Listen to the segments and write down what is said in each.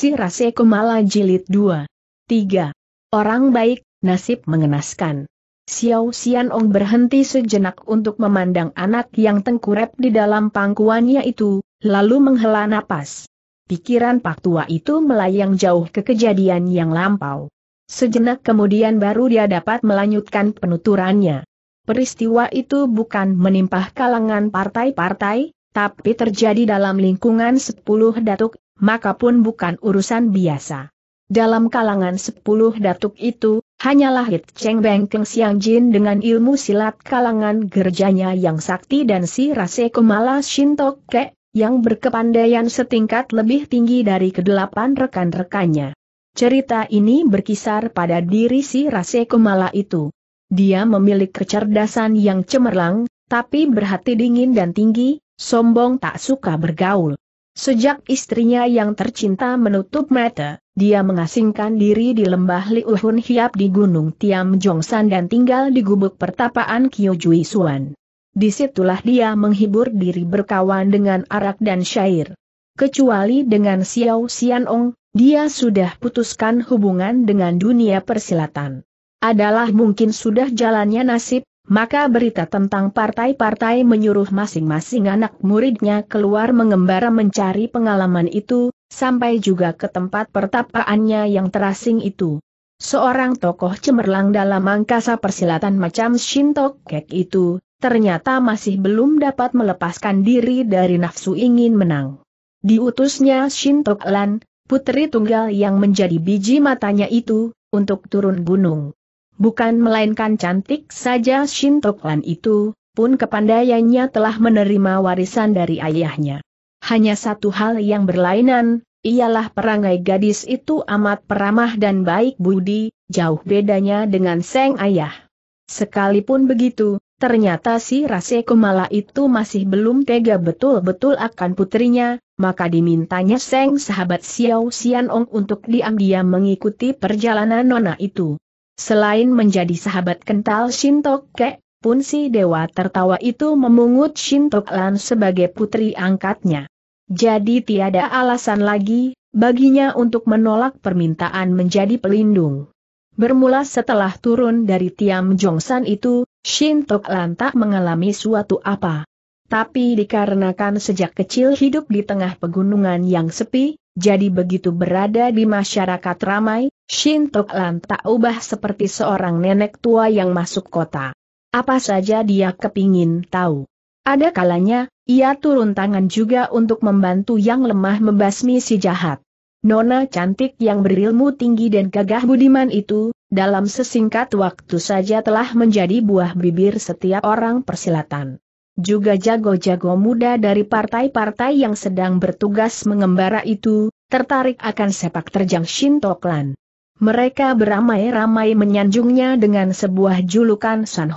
Si Rase Kumala Jilid 2. 3. Orang baik, nasib mengenaskan. Xiao Xian Ong berhenti sejenak untuk memandang anak yang tengkurep di dalam pangkuannya itu, lalu menghela napas. Pikiran Pak Tua itu melayang jauh ke kejadian yang lampau. Sejenak kemudian baru dia dapat melanjutkan penuturannya. Peristiwa itu bukan menimpah kalangan partai-partai, tapi terjadi dalam lingkungan sepuluh datuk maka pun bukan urusan biasa. Dalam kalangan sepuluh datuk itu, hanyalah Hit Cheng Beng Keng Siang Jin dengan ilmu silat kalangan gerjanya yang sakti dan si Rase Kumala Shintok Ke, yang berkepandaian setingkat lebih tinggi dari kedelapan rekan-rekannya. Cerita ini berkisar pada diri si Rase Kumala itu. Dia memiliki kecerdasan yang cemerlang, tapi berhati dingin dan tinggi, sombong tak suka bergaul. Sejak istrinya yang tercinta menutup mata, dia mengasingkan diri di lembah Liuhun Hiap di Gunung Tiam Jongsan dan tinggal di gubuk pertapaan Kyo Jui Suan. Disitulah dia menghibur diri berkawan dengan arak dan syair. Kecuali dengan Xiao Xianong, dia sudah putuskan hubungan dengan dunia persilatan. Adalah mungkin sudah jalannya nasib, maka berita tentang partai-partai menyuruh masing-masing anak muridnya keluar mengembara mencari pengalaman itu, sampai juga ke tempat pertapaannya yang terasing itu. Seorang tokoh cemerlang dalam angkasa persilatan macam Shintok Kek itu, ternyata masih belum dapat melepaskan diri dari nafsu ingin menang. Diutusnya Shintok Lan, putri tunggal yang menjadi biji matanya itu, untuk turun gunung bukan melainkan cantik saja Shintoklan itu, pun kepandaiannya telah menerima warisan dari ayahnya. Hanya satu hal yang berlainan, ialah perangai gadis itu amat peramah dan baik budi, jauh bedanya dengan Seng Ayah. Sekalipun begitu, ternyata si Rase Kumala itu masih belum tega betul-betul akan putrinya, maka dimintanya Seng sahabat Xiao Xianong untuk diam-diam mengikuti perjalanan nona itu. Selain menjadi sahabat kental pun Punsi Dewa tertawa itu memungut Shintoklan sebagai putri angkatnya. Jadi tiada alasan lagi, baginya untuk menolak permintaan menjadi pelindung. Bermula setelah turun dari Tiam Jongsan itu, Shintok Lan tak mengalami suatu apa. Tapi dikarenakan sejak kecil hidup di tengah pegunungan yang sepi, jadi begitu berada di masyarakat ramai, Shin Tok Lan tak ubah seperti seorang nenek tua yang masuk kota. Apa saja dia kepingin tahu. Ada kalanya, ia turun tangan juga untuk membantu yang lemah membasmi si jahat. Nona cantik yang berilmu tinggi dan gagah budiman itu, dalam sesingkat waktu saja telah menjadi buah bibir setiap orang persilatan juga jago-jago muda dari partai-partai yang sedang bertugas mengembara itu, tertarik akan sepak terjang Shintoklan. Mereka beramai-ramai menyanjungnya dengan sebuah julukan San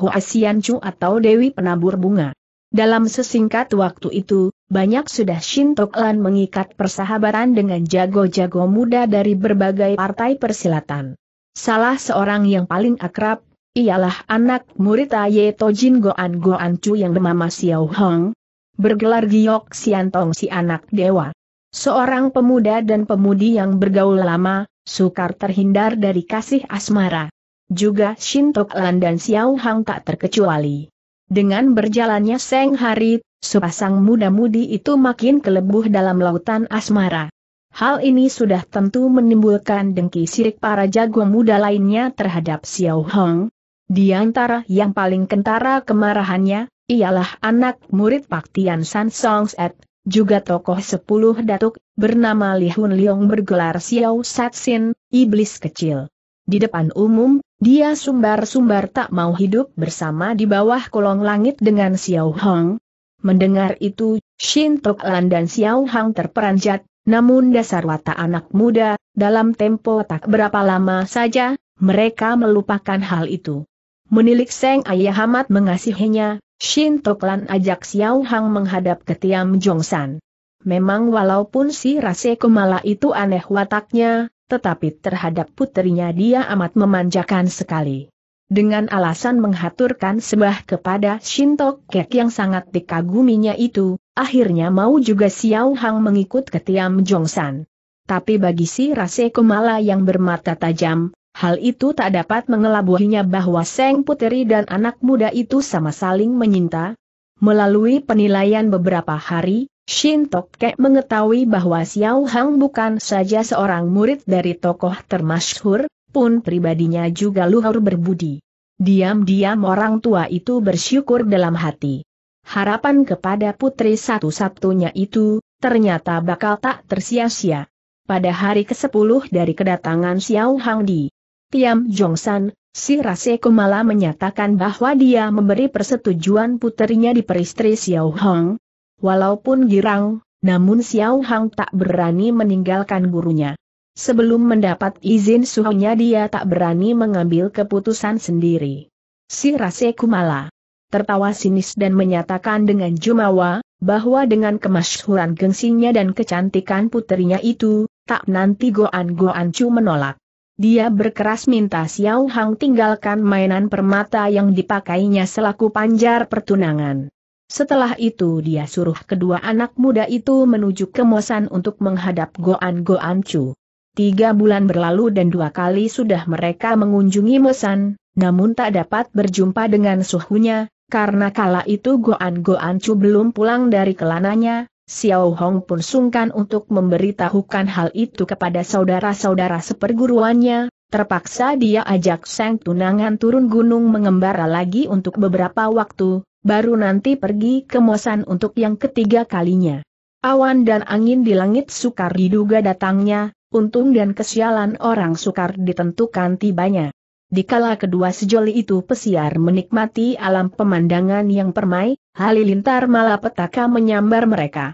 Chu atau Dewi Penabur Bunga. Dalam sesingkat waktu itu, banyak sudah Shintoklan mengikat persahabatan dengan jago-jago muda dari berbagai partai persilatan. Salah seorang yang paling akrab ialah anak murid Aye Tojin Goan Goan Chu yang bernama Xiao Hong, bergelar Giok Xiantong si anak dewa. Seorang pemuda dan pemudi yang bergaul lama, sukar terhindar dari kasih asmara. Juga Tok Lan dan Xiao Hong tak terkecuali. Dengan berjalannya seng hari, sepasang muda-mudi itu makin kelebuh dalam lautan asmara. Hal ini sudah tentu menimbulkan dengki sirik para jago muda lainnya terhadap Xiao Hong, di antara yang paling kentara kemarahannya, ialah anak murid Pak Tian San Set, juga tokoh sepuluh datuk, bernama Li Hun Leong bergelar Xiao Sat Sin, iblis kecil. Di depan umum, dia sumbar-sumbar tak mau hidup bersama di bawah kolong langit dengan Xiao Hong. Mendengar itu, Shin Tok Lan dan Xiao Hong terperanjat, namun dasar watak anak muda, dalam tempo tak berapa lama saja, mereka melupakan hal itu. Menilik Seng Ayah amat mengasihinya, Shin Toklan ajak Xiao Hang menghadap ke Tiam Jong San. Memang walaupun si Rase Kumala itu aneh wataknya, tetapi terhadap putrinya dia amat memanjakan sekali. Dengan alasan menghaturkan sebah kepada Shinto Kek yang sangat dikaguminya itu, akhirnya mau juga Xiao Hang mengikut ke Tiam Jong San. Tapi bagi si Rase Kumala yang bermata tajam, Hal itu tak dapat mengelabuhinya bahwa Seng Puteri dan anak muda itu sama saling menyinta. Melalui penilaian beberapa hari, Shin Tok Kek mengetahui bahwa Xiao Hang bukan saja seorang murid dari tokoh termasyhur, pun pribadinya juga luhur berbudi. Diam-diam orang tua itu bersyukur dalam hati. Harapan kepada putri satu-satunya itu, ternyata bakal tak tersia-sia. Pada hari ke-10 dari kedatangan Xiao Hang di Tiam Jongsan, si Rase Kumala menyatakan bahwa dia memberi persetujuan puterinya peristri Xiao Hong. Walaupun girang, namun Xiao Hong tak berani meninggalkan gurunya. Sebelum mendapat izin suhunya dia tak berani mengambil keputusan sendiri. Si Rase Kumala tertawa sinis dan menyatakan dengan jumawa, bahwa dengan kemasyhuran gengsinya dan kecantikan puterinya itu, tak nanti Goan Goan Chu menolak dia berkeras minta Xiao Hang tinggalkan mainan permata yang dipakainya selaku panjar pertunangan. Setelah itu dia suruh kedua anak muda itu menuju ke Mosan untuk menghadap Goan Goan Chu. Tiga bulan berlalu dan dua kali sudah mereka mengunjungi Mosan, namun tak dapat berjumpa dengan suhunya, karena kala itu Goan Goan Chu belum pulang dari kelananya, Xiao Hong pun sungkan untuk memberitahukan hal itu kepada saudara-saudara seperguruannya, terpaksa dia ajak sang tunangan turun gunung mengembara lagi untuk beberapa waktu, baru nanti pergi ke Mosan untuk yang ketiga kalinya. Awan dan angin di langit sukar diduga datangnya, untung dan kesialan orang sukar ditentukan tibanya. Dikala kedua sejoli itu pesiar menikmati alam pemandangan yang permai, halilintar malapetaka menyambar mereka.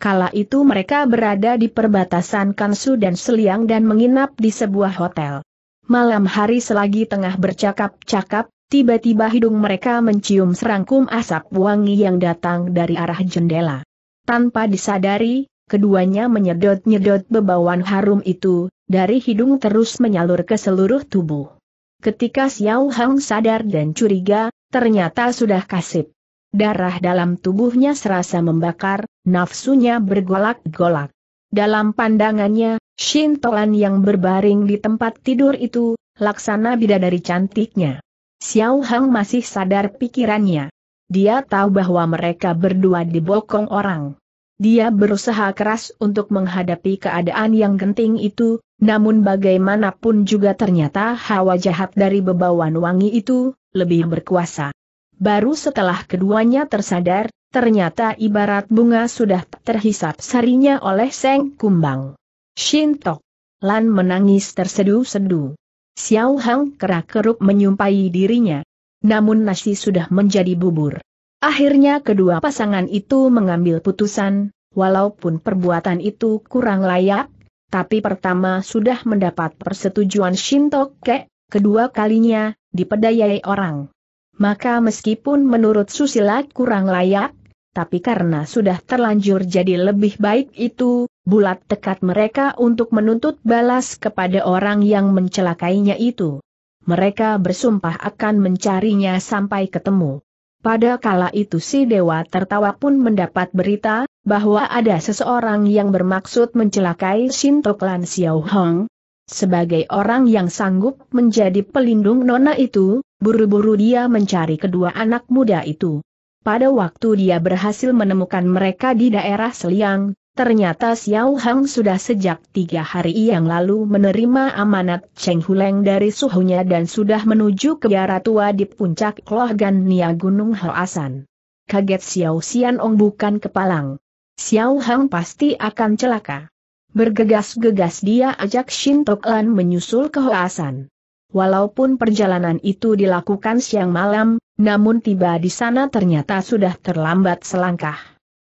Kala itu mereka berada di perbatasan Kansu dan Seliang dan menginap di sebuah hotel. Malam hari selagi tengah bercakap-cakap, tiba-tiba hidung mereka mencium serangkum asap wangi yang datang dari arah jendela. Tanpa disadari, keduanya menyedot-nyedot bebauan harum itu, dari hidung terus menyalur ke seluruh tubuh. Ketika Xiao Hang sadar dan curiga, ternyata sudah kasip. Darah dalam tubuhnya serasa membakar, nafsunya bergolak-golak. Dalam pandangannya, Shintolan yang berbaring di tempat tidur itu, laksana bidadari cantiknya. Xiao Hang masih sadar pikirannya. Dia tahu bahwa mereka berdua dibokong orang. Dia berusaha keras untuk menghadapi keadaan yang genting itu, namun bagaimanapun juga ternyata hawa jahat dari bebawan wangi itu, lebih berkuasa. Baru setelah keduanya tersadar, ternyata ibarat bunga sudah terhisap sarinya oleh Seng Kumbang. Shintok. Lan menangis tersedu-sedu. Xiao Hang kerak keruk menyumpai dirinya. Namun nasi sudah menjadi bubur. Akhirnya kedua pasangan itu mengambil putusan, walaupun perbuatan itu kurang layak, tapi pertama sudah mendapat persetujuan Shintok Ke, kedua kalinya, dipedayai orang. Maka meskipun menurut Susila kurang layak, tapi karena sudah terlanjur jadi lebih baik itu, bulat tekad mereka untuk menuntut balas kepada orang yang mencelakainya itu. Mereka bersumpah akan mencarinya sampai ketemu. Pada kala itu si dewa tertawa pun mendapat berita, bahwa ada seseorang yang bermaksud mencelakai Shinto Klan Xiao Hong, sebagai orang yang sanggup menjadi pelindung nona itu, buru-buru dia mencari kedua anak muda itu. Pada waktu dia berhasil menemukan mereka di daerah Seliang, Ternyata Xiao Hang sudah sejak tiga hari yang lalu menerima amanat Cheng Huleng dari suhunya dan sudah menuju ke biara tua di puncak Lohgan Nia Gunung Hoasan. Kaget Xiao Xian bukan kepalang. Xiao Hang pasti akan celaka. Bergegas-gegas dia ajak Shin Lan menyusul ke Hoasan. Walaupun perjalanan itu dilakukan siang malam, namun tiba di sana ternyata sudah terlambat selangkah.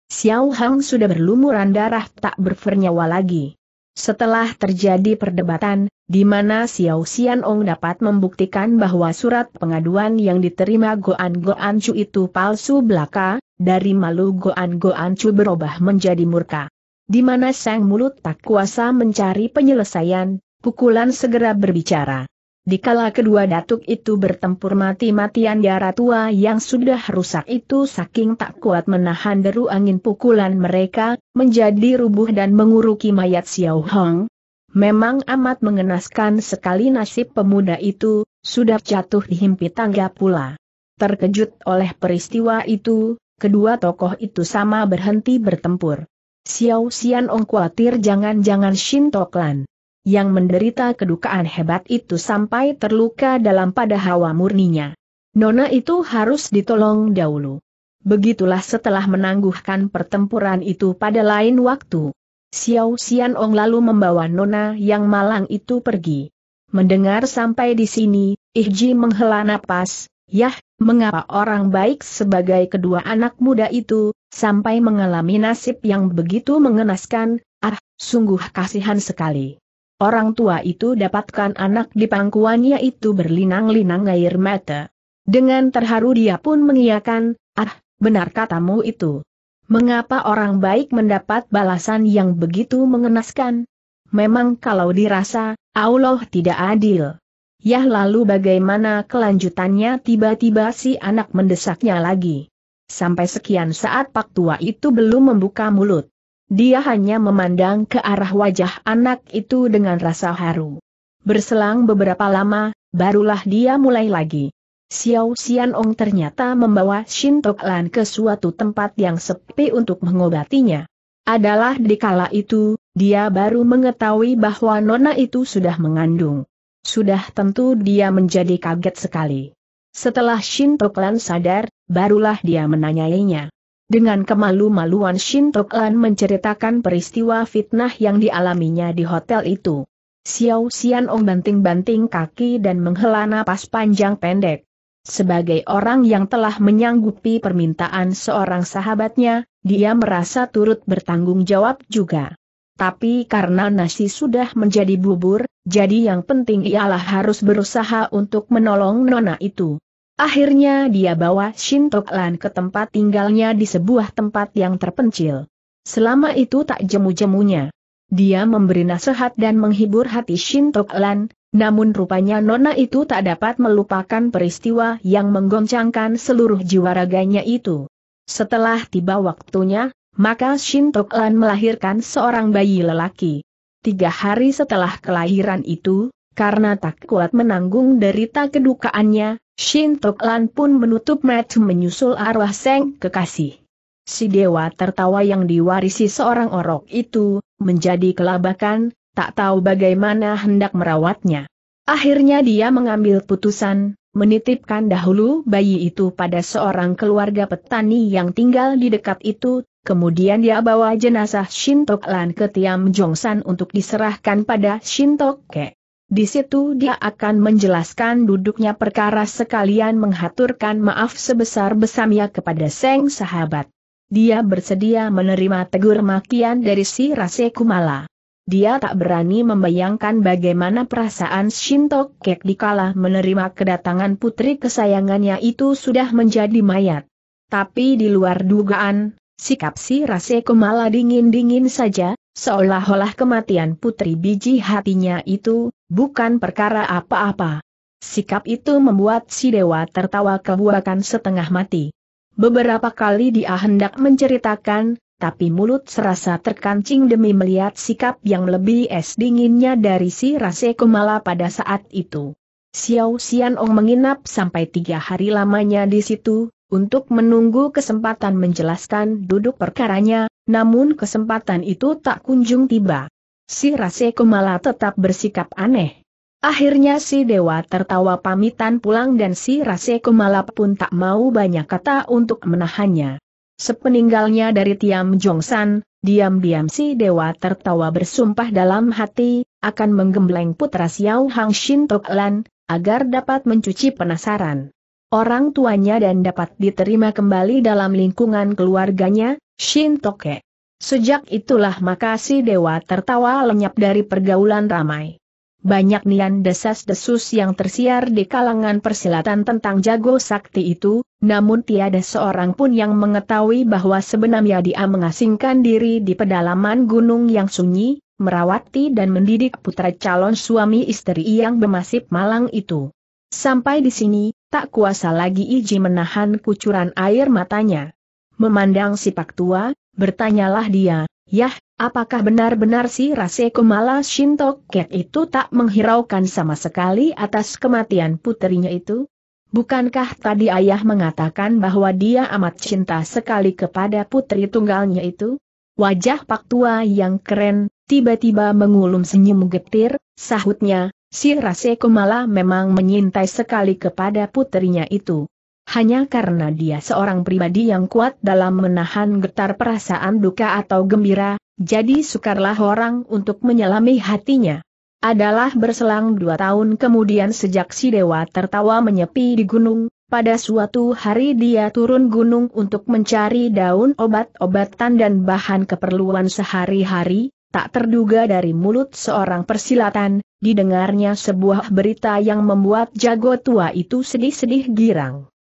Xiao Hang sudah berlumuran darah tak bernyawa lagi. Setelah terjadi perdebatan, di mana Xiao Xian Ong dapat membuktikan bahwa surat pengaduan yang diterima Goan Goan Chu itu palsu belaka, dari malu Goan Goan Chu berubah menjadi murka. Di mana sang mulut tak kuasa mencari penyelesaian, pukulan segera berbicara. Dikala kedua datuk itu bertempur mati-matian darah ya tua yang sudah rusak itu saking tak kuat menahan deru angin pukulan mereka, menjadi rubuh dan menguruki mayat Xiao Hong. Memang amat mengenaskan sekali nasib pemuda itu, sudah jatuh di himpi tangga pula. Terkejut oleh peristiwa itu, kedua tokoh itu sama berhenti bertempur. Xiao Xian Ong khawatir jangan-jangan Shin Toklan yang menderita kedukaan hebat itu sampai terluka dalam pada hawa murninya. Nona itu harus ditolong dahulu. Begitulah setelah menangguhkan pertempuran itu pada lain waktu. Xiao Xian Ong lalu membawa Nona yang malang itu pergi. Mendengar sampai di sini, Ihji menghela napas, Yah, mengapa orang baik sebagai kedua anak muda itu, Sampai mengalami nasib yang begitu mengenaskan, ah, sungguh kasihan sekali. Orang tua itu dapatkan anak di pangkuannya itu berlinang-linang air mata. Dengan terharu dia pun mengiyakan, ah, benar katamu itu. Mengapa orang baik mendapat balasan yang begitu mengenaskan? Memang kalau dirasa, Allah tidak adil. Yah lalu bagaimana kelanjutannya tiba-tiba si anak mendesaknya lagi. Sampai sekian saat pak tua itu belum membuka mulut. Dia hanya memandang ke arah wajah anak itu dengan rasa haru. Berselang beberapa lama, barulah dia mulai lagi. Xiao Xianong ternyata membawa Shin Tok Lan ke suatu tempat yang sepi untuk mengobatinya. Adalah di kala itu, dia baru mengetahui bahwa Nona itu sudah mengandung. Sudah tentu dia menjadi kaget sekali. Setelah Shinto Klan sadar, barulah dia menanyainya. Dengan kemalu-maluan Shinto Klan menceritakan peristiwa fitnah yang dialaminya di hotel itu. Xiao Xian Ong banting-banting kaki dan menghela napas panjang pendek. Sebagai orang yang telah menyanggupi permintaan seorang sahabatnya, dia merasa turut bertanggung jawab juga tapi karena nasi sudah menjadi bubur, jadi yang penting ialah harus berusaha untuk menolong Nona itu. Akhirnya dia bawa Shintoklan ke tempat tinggalnya di sebuah tempat yang terpencil. Selama itu tak jemu-jemunya. Dia memberi nasihat dan menghibur hati Shintoklan, namun rupanya Nona itu tak dapat melupakan peristiwa yang menggoncangkan seluruh jiwa raganya itu. Setelah tiba waktunya, maka Shintok Lan melahirkan seorang bayi lelaki. Tiga hari setelah kelahiran itu, karena tak kuat menanggung derita kedukaannya, Shintok Lan pun menutup mat menyusul arwah Seng kekasih. Si dewa tertawa yang diwarisi seorang orok itu, menjadi kelabakan, tak tahu bagaimana hendak merawatnya. Akhirnya dia mengambil putusan, menitipkan dahulu bayi itu pada seorang keluarga petani yang tinggal di dekat itu, Kemudian dia bawa jenazah Shintok Lan ke Tiam Jongsan untuk diserahkan pada Shintok Ke. Di situ dia akan menjelaskan duduknya perkara sekalian menghaturkan maaf sebesar-besarnya kepada Seng sahabat. Dia bersedia menerima tegur makian dari si Rase Kumala. Dia tak berani membayangkan bagaimana perasaan Shintok Kek dikala menerima kedatangan putri kesayangannya itu sudah menjadi mayat. Tapi di luar dugaan, Sikap si Raseko malah dingin-dingin saja, seolah-olah kematian putri biji hatinya itu, bukan perkara apa-apa. Sikap itu membuat si dewa tertawa kebuakan setengah mati. Beberapa kali dia hendak menceritakan, tapi mulut serasa terkancing demi melihat sikap yang lebih es dinginnya dari si Rase malah pada saat itu. Xiao Xianong menginap sampai tiga hari lamanya di situ, untuk menunggu kesempatan menjelaskan duduk perkaranya, namun kesempatan itu tak kunjung tiba. Si Rase Kumala tetap bersikap aneh. Akhirnya si dewa tertawa pamitan pulang dan si Rase Kumala pun tak mau banyak kata untuk menahannya. Sepeninggalnya dari Tiam Jongsan, diam-diam si dewa tertawa bersumpah dalam hati, akan menggembleng putra Xiao Hang Shin Tok Lan, agar dapat mencuci penasaran orang tuanya dan dapat diterima kembali dalam lingkungan keluarganya, Shin Toke. Sejak itulah maka dewa tertawa lenyap dari pergaulan ramai. Banyak nian desas-desus yang tersiar di kalangan persilatan tentang jago sakti itu, namun tiada seorang pun yang mengetahui bahwa sebenarnya dia mengasingkan diri di pedalaman gunung yang sunyi, merawati dan mendidik putra calon suami istri yang bermasib malang itu. Sampai di sini, tak kuasa lagi Iji menahan kucuran air matanya. Memandang si Pak Tua, bertanyalah dia, Yah, apakah benar-benar si Kumala Shinto Kek itu tak menghiraukan sama sekali atas kematian putrinya itu? Bukankah tadi ayah mengatakan bahwa dia amat cinta sekali kepada putri tunggalnya itu? Wajah Pak Tua yang keren, tiba-tiba mengulum senyum getir, sahutnya, Si Rase Kumala memang menyintai sekali kepada putrinya itu. Hanya karena dia seorang pribadi yang kuat dalam menahan getar perasaan duka atau gembira, jadi sukarlah orang untuk menyelami hatinya. Adalah berselang dua tahun kemudian sejak si dewa tertawa menyepi di gunung, pada suatu hari dia turun gunung untuk mencari daun obat-obatan dan bahan keperluan sehari-hari, Tak terduga dari mulut seorang persilatan, didengarnya sebuah berita yang membuat jago tua itu sedih-sedih girang.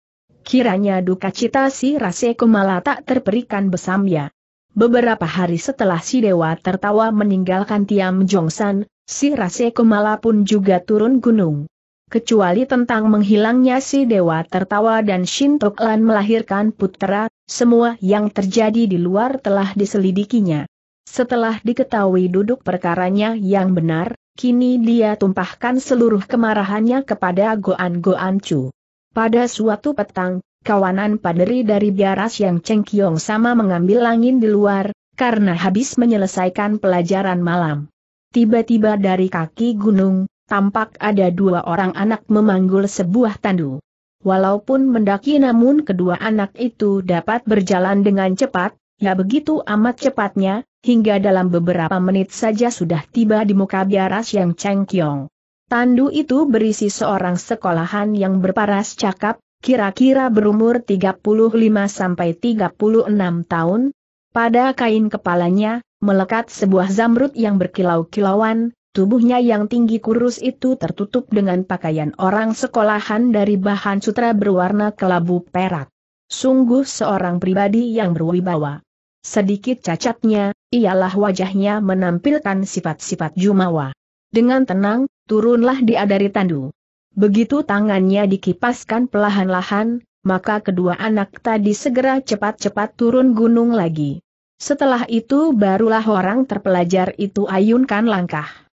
Kiranya duka cita si Rase Kumala tak terperikan ya. Beberapa hari setelah si dewa tertawa meninggalkan Tiam Jongsan, si Rase Kumala pun juga turun gunung. Kecuali tentang menghilangnya si dewa tertawa dan Shintoklan melahirkan putra, semua yang terjadi di luar telah diselidikinya. Setelah diketahui duduk perkaranya yang benar, kini dia tumpahkan seluruh kemarahannya kepada Goan Goan Chu. Pada suatu petang, kawanan paderi dari biaras yang cengkiong sama mengambil angin di luar, karena habis menyelesaikan pelajaran malam. Tiba-tiba dari kaki gunung, tampak ada dua orang anak memanggul sebuah tandu. Walaupun mendaki namun kedua anak itu dapat berjalan dengan cepat, ya begitu amat cepatnya, hingga dalam beberapa menit saja sudah tiba di muka biaras yang cengkiong. Tandu itu berisi seorang sekolahan yang berparas cakap, kira-kira berumur 35 36 tahun. Pada kain kepalanya, melekat sebuah zamrud yang berkilau-kilauan, tubuhnya yang tinggi kurus itu tertutup dengan pakaian orang sekolahan dari bahan sutra berwarna kelabu perak. Sungguh seorang pribadi yang berwibawa. Sedikit cacatnya, ialah wajahnya menampilkan sifat-sifat jumawa. Dengan tenang, turunlah dia dari tandu. Begitu tangannya dikipaskan pelahan-lahan, maka kedua anak tadi segera cepat-cepat turun gunung lagi. Setelah itu barulah orang terpelajar itu ayunkan langkah.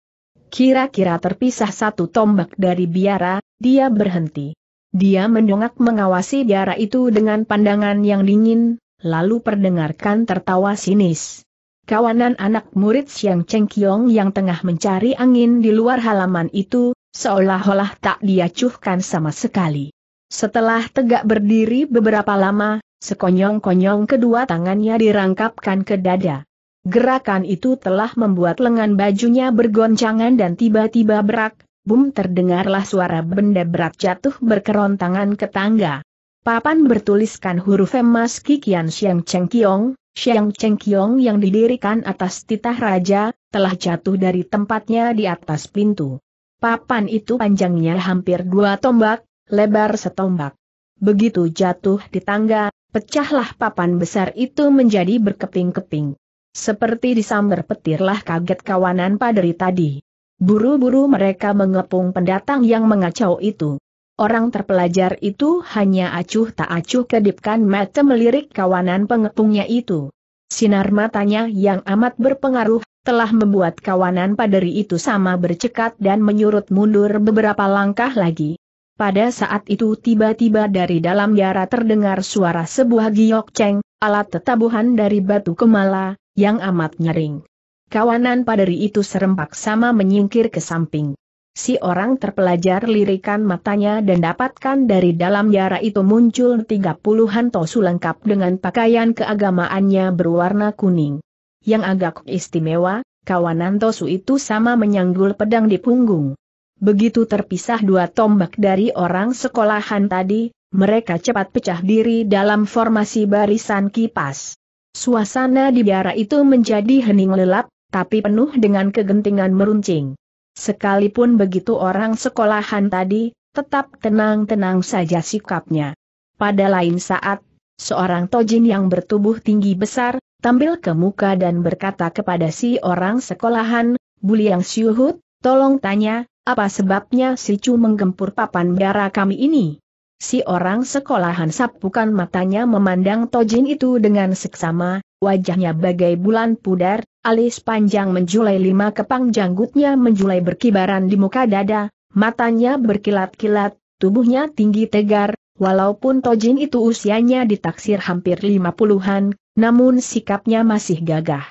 Kira-kira terpisah satu tombak dari biara, dia berhenti. Dia mendongak mengawasi biara itu dengan pandangan yang dingin, lalu perdengarkan tertawa sinis kawanan anak murid Siang Cheng Kiong yang tengah mencari angin di luar halaman itu, seolah-olah tak diacuhkan sama sekali. Setelah tegak berdiri beberapa lama, sekonyong-konyong kedua tangannya dirangkapkan ke dada. Gerakan itu telah membuat lengan bajunya bergoncangan dan tiba-tiba berak, bum terdengarlah suara benda berat jatuh berkerontangan ke tangga. Papan bertuliskan huruf emas Kikian Siang Cheng Kiong, Xiang Chengqiong yang didirikan atas titah raja, telah jatuh dari tempatnya di atas pintu. Papan itu panjangnya hampir dua tombak, lebar setombak. Begitu jatuh di tangga, pecahlah papan besar itu menjadi berkeping-keping. Seperti disambar petirlah kaget kawanan paderi tadi. Buru-buru mereka mengepung pendatang yang mengacau itu. Orang terpelajar itu hanya acuh tak acuh kedipkan mata melirik kawanan pengepungnya itu. Sinar matanya yang amat berpengaruh telah membuat kawanan paderi itu sama bercekat dan menyurut mundur beberapa langkah lagi. Pada saat itu tiba-tiba dari dalam yara terdengar suara sebuah giok ceng, alat tetabuhan dari batu kemala, yang amat nyering. Kawanan paderi itu serempak sama menyingkir ke samping. Si orang terpelajar lirikan matanya dan dapatkan dari dalam yara itu muncul tiga puluhan tosu lengkap dengan pakaian keagamaannya berwarna kuning. Yang agak istimewa, kawanan tosu itu sama menyanggul pedang di punggung. Begitu terpisah dua tombak dari orang sekolahan tadi, mereka cepat pecah diri dalam formasi barisan kipas. Suasana di biara itu menjadi hening lelap, tapi penuh dengan kegentingan meruncing. Sekalipun begitu orang sekolahan tadi, tetap tenang-tenang saja sikapnya. Pada lain saat, seorang tojin yang bertubuh tinggi besar, tampil ke muka dan berkata kepada si orang sekolahan, Buliang Syuhut, tolong tanya, apa sebabnya si Chu menggempur papan biara kami ini? Si orang sekolahan sapukan matanya memandang tojin itu dengan seksama, wajahnya bagai bulan pudar, alis panjang menjulai lima kepang janggutnya menjulai berkibaran di muka dada, matanya berkilat-kilat, tubuhnya tinggi tegar, walaupun Tojin itu usianya ditaksir hampir lima puluhan, namun sikapnya masih gagah.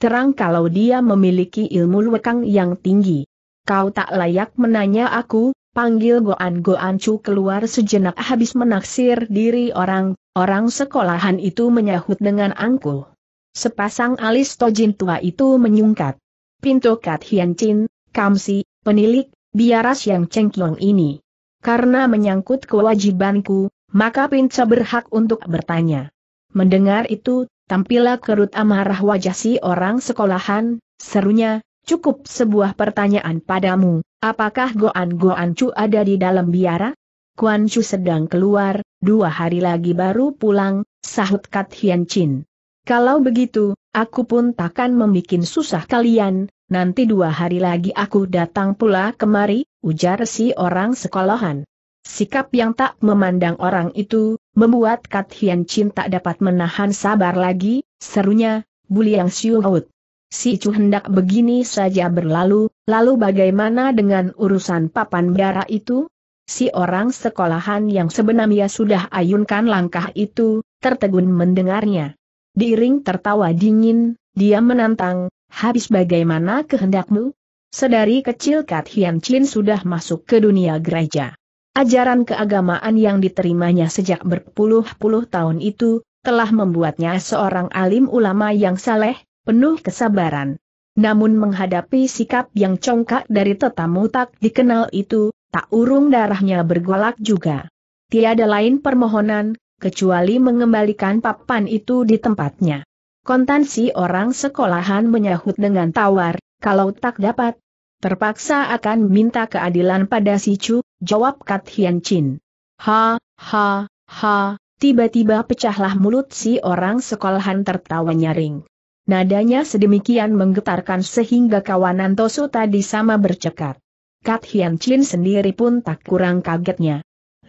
Terang kalau dia memiliki ilmu lekang yang tinggi. Kau tak layak menanya aku, panggil Goan Goan Chu keluar sejenak habis menaksir diri orang, orang sekolahan itu menyahut dengan angkuh. Sepasang alis tojin tua itu menyungkat. Pintu Kat Hian Chin, Kamsi, penilik, biaras yang cengkiong ini. Karena menyangkut kewajibanku, maka Pinca berhak untuk bertanya. Mendengar itu, tampilah kerut amarah wajah si orang sekolahan, serunya, cukup sebuah pertanyaan padamu, apakah Goan Goan Chu ada di dalam biara? Kuan Chu sedang keluar, dua hari lagi baru pulang, sahut Kat Hian Chin. Kalau begitu, aku pun takkan membuat susah kalian, nanti dua hari lagi aku datang pula kemari, ujar si orang sekolahan. Sikap yang tak memandang orang itu, membuat Kat Hian Chin tak dapat menahan sabar lagi, serunya, Buliang siuhut. Si Chu hendak begini saja berlalu, lalu bagaimana dengan urusan papan biara itu? Si orang sekolahan yang sebenarnya sudah ayunkan langkah itu, tertegun mendengarnya. Diiring tertawa dingin, dia menantang, habis bagaimana kehendakmu? Sedari kecil Kat Hian Chin sudah masuk ke dunia gereja. Ajaran keagamaan yang diterimanya sejak berpuluh-puluh tahun itu, telah membuatnya seorang alim ulama yang saleh, penuh kesabaran. Namun menghadapi sikap yang congkak dari tetamu tak dikenal itu, tak urung darahnya bergolak juga. Tiada lain permohonan, kecuali mengembalikan papan itu di tempatnya. Kontansi orang sekolahan menyahut dengan tawar, kalau tak dapat, terpaksa akan minta keadilan pada si Chu, jawab Kat Hian Chin. Ha, ha, ha, tiba-tiba pecahlah mulut si orang sekolahan tertawa nyaring. Nadanya sedemikian menggetarkan sehingga kawanan Tosu tadi sama bercekat. Kat Hian Chin sendiri pun tak kurang kagetnya.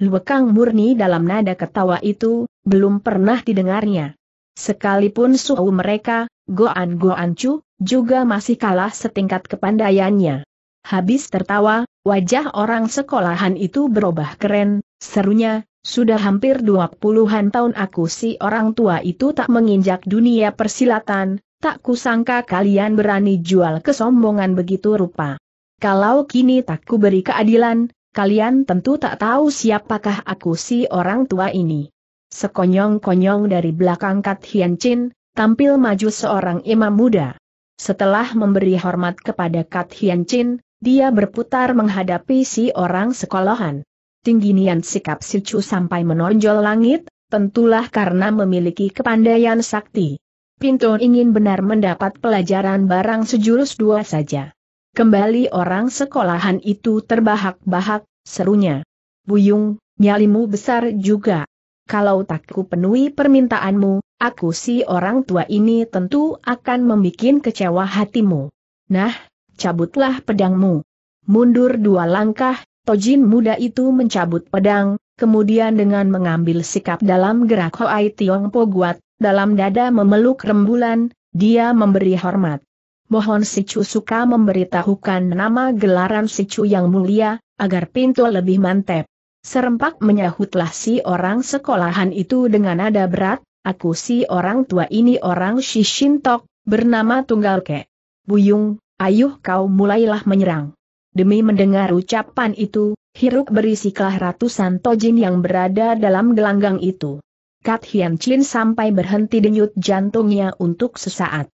Luekang murni dalam nada ketawa itu, belum pernah didengarnya. Sekalipun suhu mereka, Goan Goan Chu, juga masih kalah setingkat kepandaiannya. Habis tertawa, wajah orang sekolahan itu berubah keren, serunya, sudah hampir dua puluhan tahun aku si orang tua itu tak menginjak dunia persilatan, tak kusangka kalian berani jual kesombongan begitu rupa. Kalau kini tak kuberi keadilan, Kalian tentu tak tahu siapakah aku si orang tua ini. Sekonyong-konyong dari belakang Kat Hian Chin, tampil maju seorang imam muda. Setelah memberi hormat kepada Kat Hian Chin, dia berputar menghadapi si orang sekolahan. nian sikap si Chu sampai menonjol langit, tentulah karena memiliki kepandaian sakti. Pintu ingin benar mendapat pelajaran barang sejurus dua saja. Kembali orang sekolahan itu terbahak-bahak, serunya. Buyung, nyalimu besar juga. Kalau tak ku penuhi permintaanmu, aku si orang tua ini tentu akan membuat kecewa hatimu. Nah, cabutlah pedangmu. Mundur dua langkah, Tojin muda itu mencabut pedang, kemudian dengan mengambil sikap dalam gerak Hoai Tiong poguat dalam dada memeluk rembulan, dia memberi hormat mohon si Cu suka memberitahukan nama gelaran si Cu yang mulia, agar pintu lebih mantep. Serempak menyahutlah si orang sekolahan itu dengan nada berat, aku si orang tua ini orang Shishintok, bernama Tunggal Ke. Buyung, ayuh kau mulailah menyerang. Demi mendengar ucapan itu, hiruk berisiklah ratusan tojin yang berada dalam gelanggang itu. Kat Hian Chin sampai berhenti denyut jantungnya untuk sesaat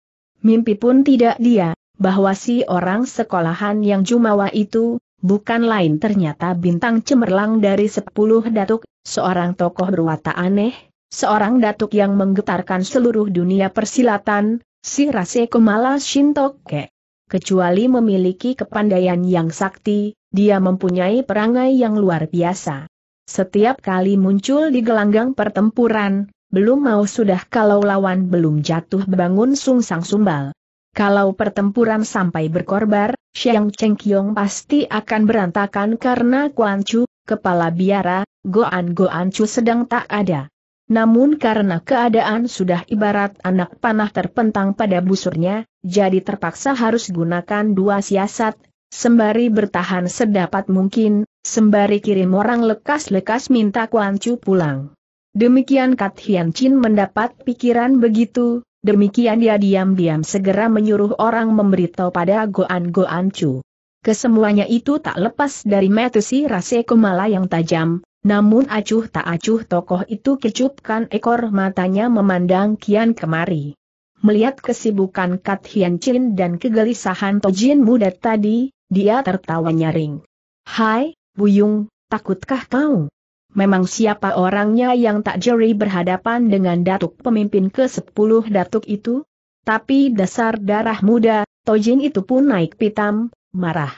mimpi pun tidak dia, bahwa si orang sekolahan yang jumawa itu, bukan lain ternyata bintang cemerlang dari sepuluh datuk, seorang tokoh berwata aneh, seorang datuk yang menggetarkan seluruh dunia persilatan, si Rase Kumala Shintoke. Kecuali memiliki kepandaian yang sakti, dia mempunyai perangai yang luar biasa. Setiap kali muncul di gelanggang pertempuran, belum mau sudah kalau lawan belum jatuh bangun sungsang sumbal. Kalau pertempuran sampai berkorbar, Xiang Cheng Kiong pasti akan berantakan karena Kuan Chu, kepala biara, Goan Goan Chu sedang tak ada. Namun karena keadaan sudah ibarat anak panah terpentang pada busurnya, jadi terpaksa harus gunakan dua siasat, sembari bertahan sedapat mungkin, sembari kirim orang lekas-lekas minta Kuan Chu pulang. Demikian Kat Hian Chin mendapat pikiran begitu, demikian dia diam-diam segera menyuruh orang memberitahu pada Goan Goan Chu. Kesemuanya itu tak lepas dari metusi rase kumala yang tajam, namun acuh tak acuh tokoh itu kecupkan ekor matanya memandang kian kemari. Melihat kesibukan Kat Hian Chin dan kegelisahan Tojin muda tadi, dia tertawa nyaring. Hai, Buyung, takutkah kau? memang siapa orangnya yang tak jeri berhadapan dengan datuk pemimpin ke-10 datuk itu? Tapi dasar darah muda, Tojin itu pun naik pitam, marah.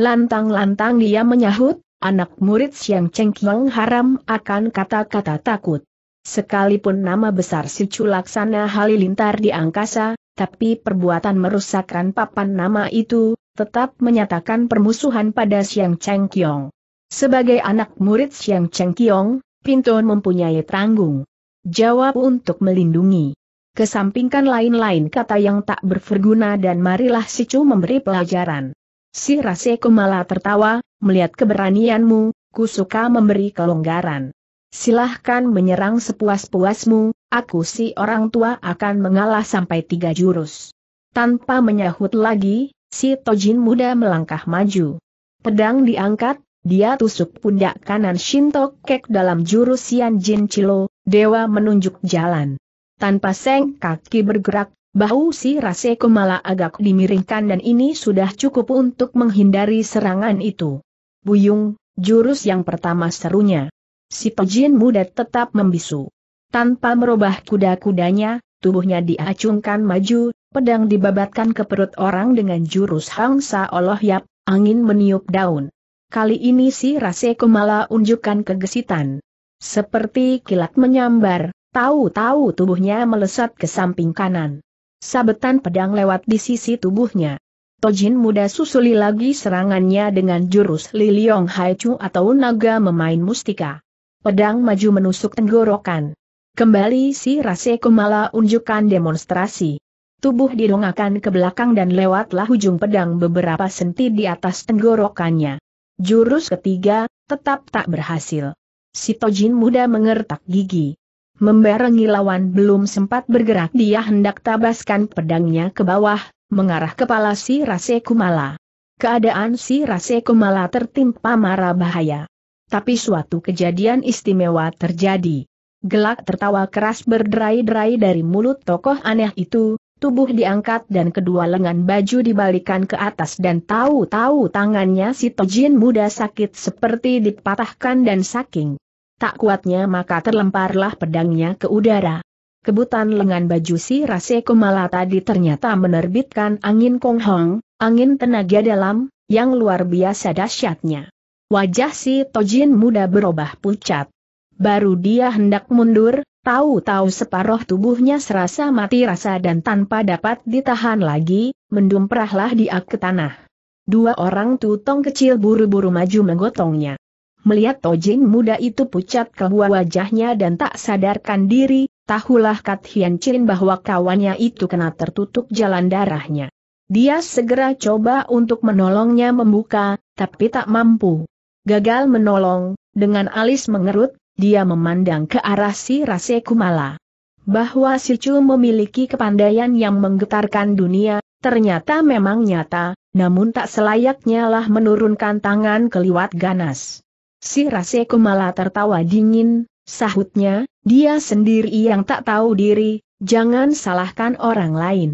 Lantang-lantang dia menyahut, anak murid Siang Cengkiong haram akan kata-kata takut. Sekalipun nama besar si Culaksana Halilintar di angkasa, tapi perbuatan merusakkan papan nama itu, tetap menyatakan permusuhan pada Siang Cengkiong. Sebagai anak murid Xiang Cheng Kiong, Pinton mempunyai tanggung jawab untuk melindungi. Kesampingkan lain-lain kata yang tak berverguna dan marilah si Chu memberi pelajaran. Si Raseko malah tertawa, melihat keberanianmu, ku suka memberi kelonggaran. Silahkan menyerang sepuas-puasmu, aku si orang tua akan mengalah sampai tiga jurus. Tanpa menyahut lagi, si Tojin muda melangkah maju. Pedang diangkat, dia tusuk pundak kanan Shinto Kek dalam jurus Yan Jin Chilo, dewa menunjuk jalan. Tanpa seng kaki bergerak, bahu si Raseko malah agak dimiringkan dan ini sudah cukup untuk menghindari serangan itu. Buyung, jurus yang pertama serunya. Si pejin muda tetap membisu. Tanpa merubah kuda-kudanya, tubuhnya diacungkan maju, pedang dibabatkan ke perut orang dengan jurus Hangsa Allah Yap, angin meniup daun. Kali ini si Raseko malah unjukkan kegesitan. Seperti kilat menyambar, tahu-tahu tubuhnya melesat ke samping kanan. Sabetan pedang lewat di sisi tubuhnya. Tojin muda susuli lagi serangannya dengan jurus Liliong Haichu atau naga memain mustika. Pedang maju menusuk tenggorokan. Kembali si Raseko malah unjukkan demonstrasi. Tubuh didongakan ke belakang dan lewatlah ujung pedang beberapa senti di atas tenggorokannya. Jurus ketiga, tetap tak berhasil. Si Tojin muda mengertak gigi. Membarengi lawan belum sempat bergerak dia hendak tabaskan pedangnya ke bawah, mengarah kepala si Rase Kumala. Keadaan si Rase Kumala tertimpa mara bahaya. Tapi suatu kejadian istimewa terjadi. Gelak tertawa keras berderai-derai dari mulut tokoh aneh itu, tubuh diangkat dan kedua lengan baju dibalikan ke atas dan tahu-tahu tangannya si Tojin muda sakit seperti dipatahkan dan saking. Tak kuatnya maka terlemparlah pedangnya ke udara. Kebutan lengan baju si Raseko Kumala tadi ternyata menerbitkan angin konghong, angin tenaga dalam, yang luar biasa dahsyatnya. Wajah si Tojin muda berubah pucat. Baru dia hendak mundur, Tahu-tahu separuh tubuhnya serasa mati rasa dan tanpa dapat ditahan lagi, mendumprahlah dia ke tanah. Dua orang tutong kecil buru-buru maju menggotongnya. Melihat Tojing muda itu pucat kedua wajahnya dan tak sadarkan diri, tahulah Kat Hian Chin bahwa kawannya itu kena tertutup jalan darahnya. Dia segera coba untuk menolongnya membuka, tapi tak mampu. Gagal menolong, dengan alis mengerut, dia memandang ke arah si Rase Kumala. Bahwa si Chu memiliki kepandaian yang menggetarkan dunia, ternyata memang nyata, namun tak selayaknya lah menurunkan tangan keliwat ganas. Si Rase Kumala tertawa dingin, sahutnya, dia sendiri yang tak tahu diri, jangan salahkan orang lain.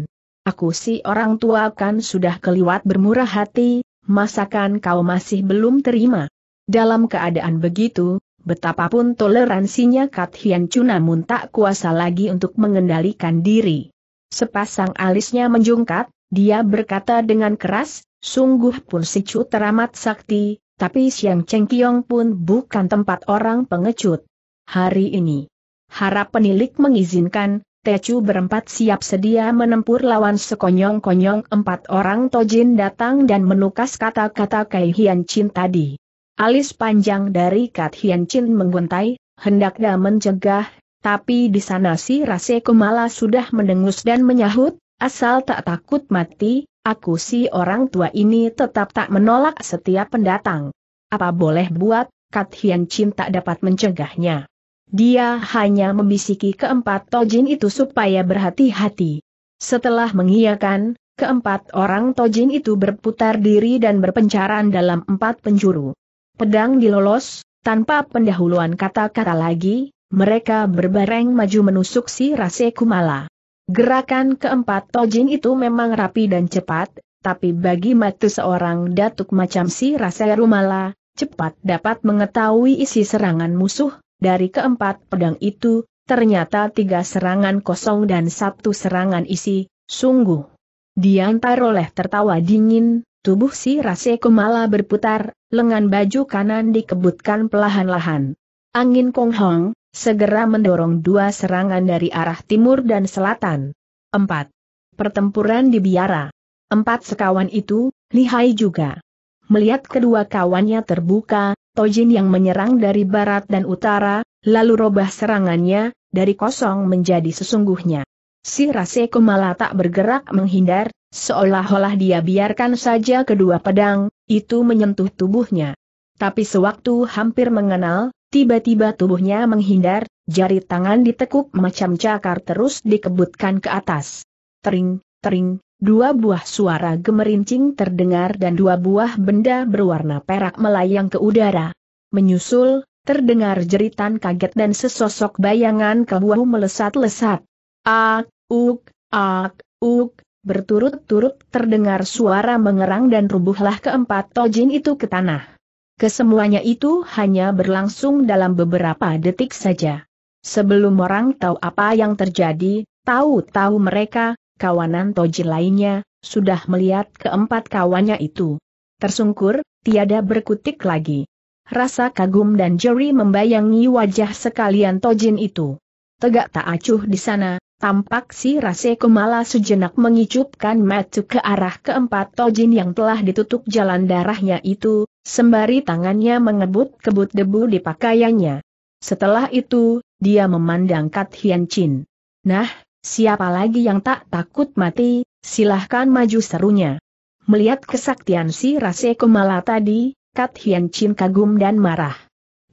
Aku si orang tua kan sudah keliwat bermurah hati, masakan kau masih belum terima. Dalam keadaan begitu, Betapapun toleransinya Kat Hian Chu namun tak kuasa lagi untuk mengendalikan diri. Sepasang alisnya menjungkat, dia berkata dengan keras, sungguh pun si Chu teramat sakti, tapi Siang Cheng Kiong pun bukan tempat orang pengecut. Hari ini, harap penilik mengizinkan, Techu berempat siap sedia menempur lawan sekonyong-konyong empat orang Tojin datang dan menukas kata-kata Kai Hian Chin tadi. Alis panjang dari Kat Hian Chin mengguntai, hendaknya mencegah, tapi di sana si Rase Kumala sudah mendengus dan menyahut, asal tak takut mati, aku si orang tua ini tetap tak menolak setiap pendatang. Apa boleh buat, Kat Hian Chin tak dapat mencegahnya. Dia hanya membisiki keempat tojin itu supaya berhati-hati. Setelah mengiyakan, keempat orang tojin itu berputar diri dan berpencaran dalam empat penjuru. Pedang dilolos, tanpa pendahuluan kata-kata lagi, mereka berbareng maju menusuk si Rase Kumala. Gerakan keempat Tojin itu memang rapi dan cepat, tapi bagi mata seorang datuk macam si Rase Rumala, cepat dapat mengetahui isi serangan musuh, dari keempat pedang itu, ternyata tiga serangan kosong dan satu serangan isi, sungguh. Diantar oleh tertawa dingin, Tubuh si Rase malah berputar, lengan baju kanan dikebutkan pelahan-lahan. Angin Kong Hong, segera mendorong dua serangan dari arah timur dan selatan. 4. Pertempuran di biara. Empat sekawan itu, lihai juga. Melihat kedua kawannya terbuka, Tojin yang menyerang dari barat dan utara, lalu robah serangannya, dari kosong menjadi sesungguhnya. Si Raseko Kumala tak bergerak menghindar, seolah-olah dia biarkan saja kedua pedang, itu menyentuh tubuhnya. Tapi sewaktu hampir mengenal, tiba-tiba tubuhnya menghindar, jari tangan ditekuk macam cakar terus dikebutkan ke atas. Tering, tering, dua buah suara gemerincing terdengar dan dua buah benda berwarna perak melayang ke udara. Menyusul, terdengar jeritan kaget dan sesosok bayangan kebuahu melesat-lesat. Ak, uk, ak, uk, berturut-turut terdengar suara mengerang dan rubuhlah keempat tojin itu ke tanah. Kesemuanya itu hanya berlangsung dalam beberapa detik saja. Sebelum orang tahu apa yang terjadi, tahu-tahu mereka, kawanan tojin lainnya, sudah melihat keempat kawannya itu. Tersungkur, tiada berkutik lagi. Rasa kagum dan jeri membayangi wajah sekalian tojin itu. Tegak tak acuh di sana, Tampak si Rase malah sejenak mengicupkan mata ke arah keempat tojin yang telah ditutup jalan darahnya itu, sembari tangannya mengebut-kebut debu di pakaiannya. Setelah itu, dia memandang Kat Hian Chin. Nah, siapa lagi yang tak takut mati, silahkan maju serunya. Melihat kesaktian si Rase malah tadi, Kat Hian Chin kagum dan marah.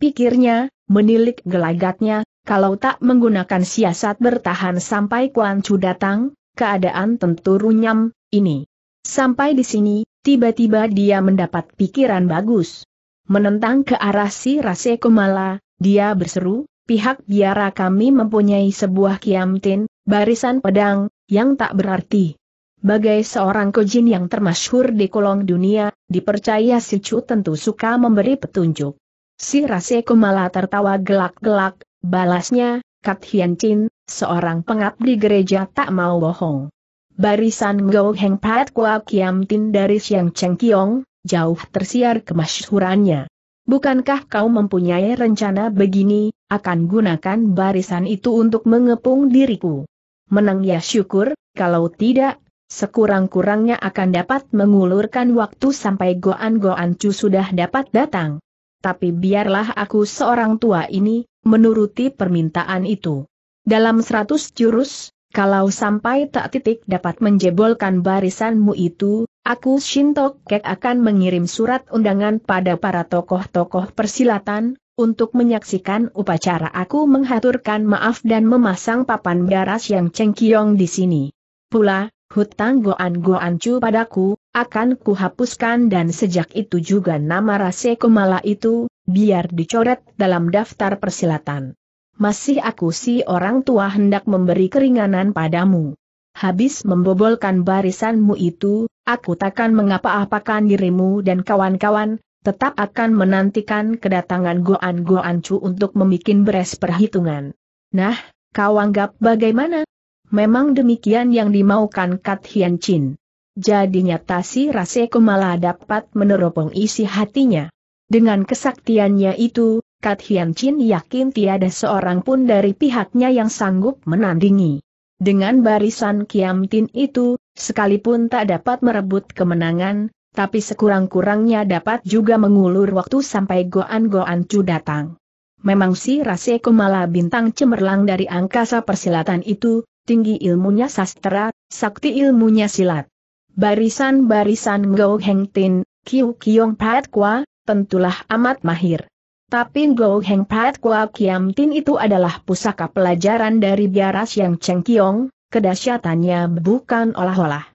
Pikirnya, menilik gelagatnya, kalau tak menggunakan siasat bertahan sampai Kuan Chu datang, keadaan tentu runyam, ini. Sampai di sini, tiba-tiba dia mendapat pikiran bagus. Menentang ke arah si Rase Kumala, dia berseru, pihak biara kami mempunyai sebuah kiamtin, barisan pedang, yang tak berarti. Bagai seorang kojin yang termasyhur di kolong dunia, dipercaya si Chu tentu suka memberi petunjuk. Si Rase Kumala tertawa gelak-gelak, Balasnya, Kat Hian Chin, seorang pengabdi gereja tak mau bohong. Barisan Ngo Heng Pat Kwa Kiam Tin dari Siang Cheng Kiong, jauh tersiar kemasyhurannya. Bukankah kau mempunyai rencana begini, akan gunakan barisan itu untuk mengepung diriku? Menang ya syukur, kalau tidak, sekurang-kurangnya akan dapat mengulurkan waktu sampai Goan Goan Chu sudah dapat datang. Tapi biarlah aku seorang tua ini, menuruti permintaan itu. Dalam seratus jurus, kalau sampai tak titik dapat menjebolkan barisanmu itu, aku Shinto Kek akan mengirim surat undangan pada para tokoh-tokoh persilatan, untuk menyaksikan upacara aku menghaturkan maaf dan memasang papan garas yang cengkiong di sini. Pula, hutang Goan Goan Chu padaku, akan kuhapuskan dan sejak itu juga nama Rase Kumala itu, biar dicoret dalam daftar persilatan. Masih aku si orang tua hendak memberi keringanan padamu. Habis membobolkan barisanmu itu, aku takkan mengapa-apakan dirimu dan kawan-kawan, tetap akan menantikan kedatangan Goan Goancu untuk memikin beres perhitungan. Nah, kau anggap bagaimana? Memang demikian yang dimaukan Kat Hian Chin. Jadi nyata si Rasekumala dapat meneropong isi hatinya. Dengan kesaktiannya itu, Kat Hian Chin yakin tiada seorang pun dari pihaknya yang sanggup menandingi. Dengan barisan Kiam Tin itu, sekalipun tak dapat merebut kemenangan, tapi sekurang-kurangnya dapat juga mengulur waktu sampai Goan-Goan Chu datang. Memang si Rase Kumala bintang cemerlang dari angkasa persilatan itu, tinggi ilmunya sastra, sakti ilmunya silat. Barisan-barisan Go Heng Tin, Kiu Kiong Pat Kwa, tentulah amat mahir. Tapi Go Heng Pat Kwa Kiam Tin itu adalah pusaka pelajaran dari biaras yang Cheng Kiong, kedahsyatannya bukan olah-olah.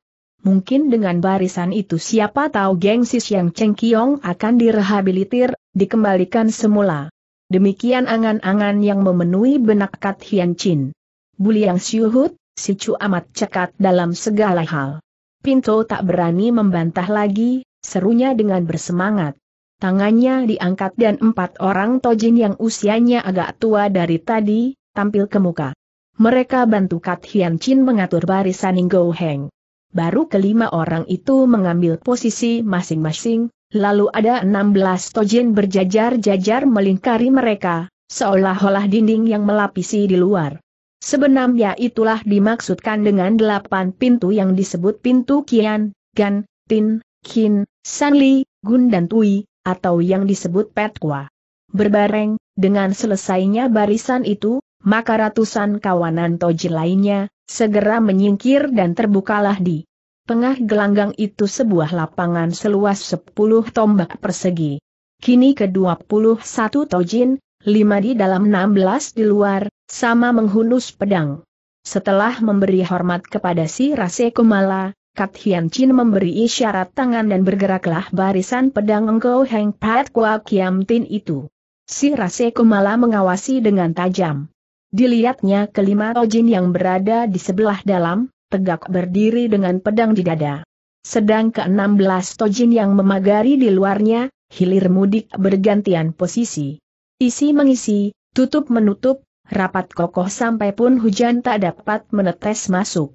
Mungkin dengan barisan itu siapa tahu gengsis yang Cheng Kiong akan direhabilitir, dikembalikan semula. Demikian angan-angan yang memenuhi benak Kat Hian Chin. Buliang Siuhut, si cu amat cekat dalam segala hal. Pinto tak berani membantah lagi, serunya dengan bersemangat. Tangannya diangkat dan empat orang tojin yang usianya agak tua dari tadi, tampil ke muka. Mereka bantu Kat Hian Chin mengatur barisan Inggo Heng. Baru kelima orang itu mengambil posisi masing-masing, lalu ada enam belas tojin berjajar-jajar melingkari mereka, seolah-olah dinding yang melapisi di luar. Sebenarnya itulah dimaksudkan dengan delapan pintu yang disebut pintu Kian, Gan, Tin, Kin, Sanli, Gun dan Tui, atau yang disebut petkwa. Berbareng, dengan selesainya barisan itu, maka ratusan kawanan toji lainnya, segera menyingkir dan terbukalah di tengah gelanggang itu sebuah lapangan seluas 10 tombak persegi. Kini ke-21 tojin, 5 di dalam 16 di luar, sama menghunus pedang. Setelah memberi hormat kepada si Rase Kumala, Kat Hian Chin memberi isyarat tangan dan bergeraklah barisan pedang Engkau Heng Pat Kwa Kiam Tin itu. Si Rase Kumala mengawasi dengan tajam. Dilihatnya kelima Tojin yang berada di sebelah dalam, tegak berdiri dengan pedang di dada. Sedang ke-16 Tojin yang memagari di luarnya, hilir mudik bergantian posisi. Isi mengisi, tutup menutup, rapat kokoh sampai pun hujan tak dapat menetes masuk.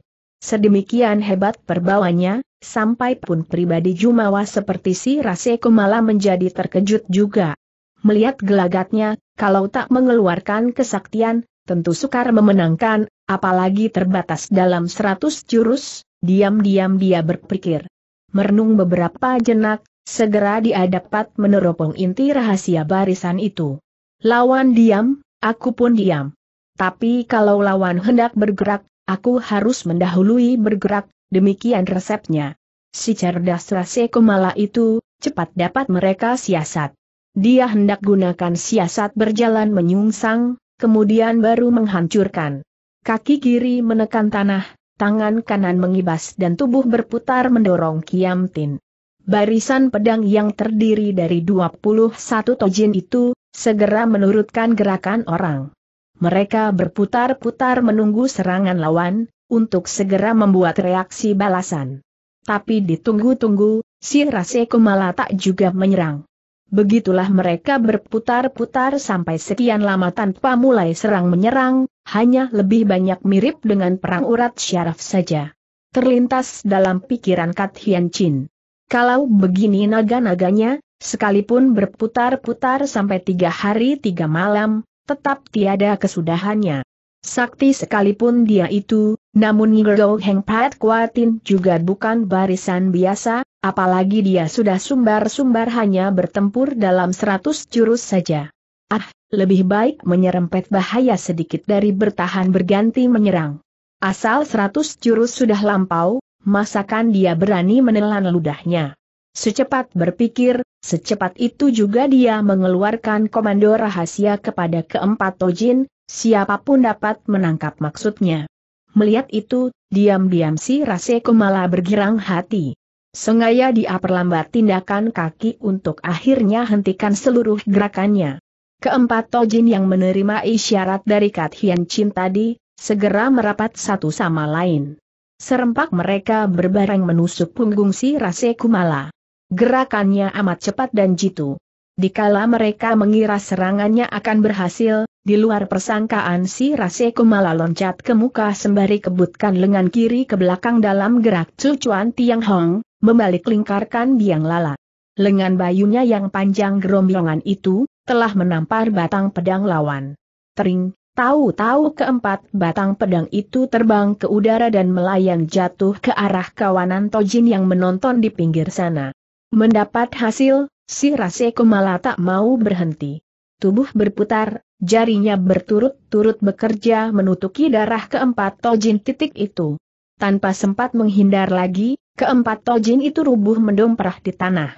Sedemikian hebat perbawanya, sampai pun pribadi Jumawa seperti si Raseko malah menjadi terkejut juga. Melihat gelagatnya, kalau tak mengeluarkan kesaktian, tentu sukar memenangkan, apalagi terbatas dalam seratus jurus, diam-diam dia berpikir. Merenung beberapa jenak, segera dia dapat meneropong inti rahasia barisan itu. Lawan diam, aku pun diam. Tapi kalau lawan hendak bergerak, Aku harus mendahului bergerak, demikian resepnya. Si cerdas Rase kemala itu, cepat dapat mereka siasat. Dia hendak gunakan siasat berjalan menyungsang, kemudian baru menghancurkan. Kaki kiri menekan tanah, tangan kanan mengibas dan tubuh berputar mendorong kiamtin. Barisan pedang yang terdiri dari 21 tojin itu, segera menurutkan gerakan orang. Mereka berputar-putar menunggu serangan lawan, untuk segera membuat reaksi balasan. Tapi ditunggu-tunggu, si Raseko malah tak juga menyerang. Begitulah mereka berputar-putar sampai sekian lama tanpa mulai serang-menyerang, hanya lebih banyak mirip dengan perang urat syaraf saja. Terlintas dalam pikiran Kat Hian Chin. Kalau begini naga-naganya, sekalipun berputar-putar sampai tiga hari tiga malam, tetap tiada kesudahannya. Sakti sekalipun dia itu, namun Ngero Heng Pat Kuatin juga bukan barisan biasa, apalagi dia sudah sumbar-sumbar hanya bertempur dalam seratus jurus saja. Ah, lebih baik menyerempet bahaya sedikit dari bertahan berganti menyerang. Asal seratus jurus sudah lampau, masakan dia berani menelan ludahnya. Secepat berpikir, Secepat itu juga dia mengeluarkan komando rahasia kepada keempat Tojin, siapapun dapat menangkap maksudnya. Melihat itu, diam-diam si Raseko malah bergirang hati. Sengaja dia perlambat tindakan kaki untuk akhirnya hentikan seluruh gerakannya. Keempat Tojin yang menerima isyarat dari Kat Hian Chin tadi, segera merapat satu sama lain. Serempak mereka berbareng menusuk punggung si Rase Kumala. Gerakannya amat cepat dan jitu. Dikala mereka mengira serangannya akan berhasil, di luar persangkaan si Raseku malah loncat ke muka sembari kebutkan lengan kiri ke belakang dalam gerak cucuan Tiang Hong, membalik lingkarkan biang lala. Lengan bayunya yang panjang gerombongan itu, telah menampar batang pedang lawan. Tering, tahu-tahu keempat batang pedang itu terbang ke udara dan melayang jatuh ke arah kawanan Tojin yang menonton di pinggir sana. Mendapat hasil, si Raseko malah tak mau berhenti. Tubuh berputar, jarinya berturut-turut bekerja menutupi darah keempat tojin titik itu. Tanpa sempat menghindar lagi, keempat tojin itu rubuh mendomprah di tanah.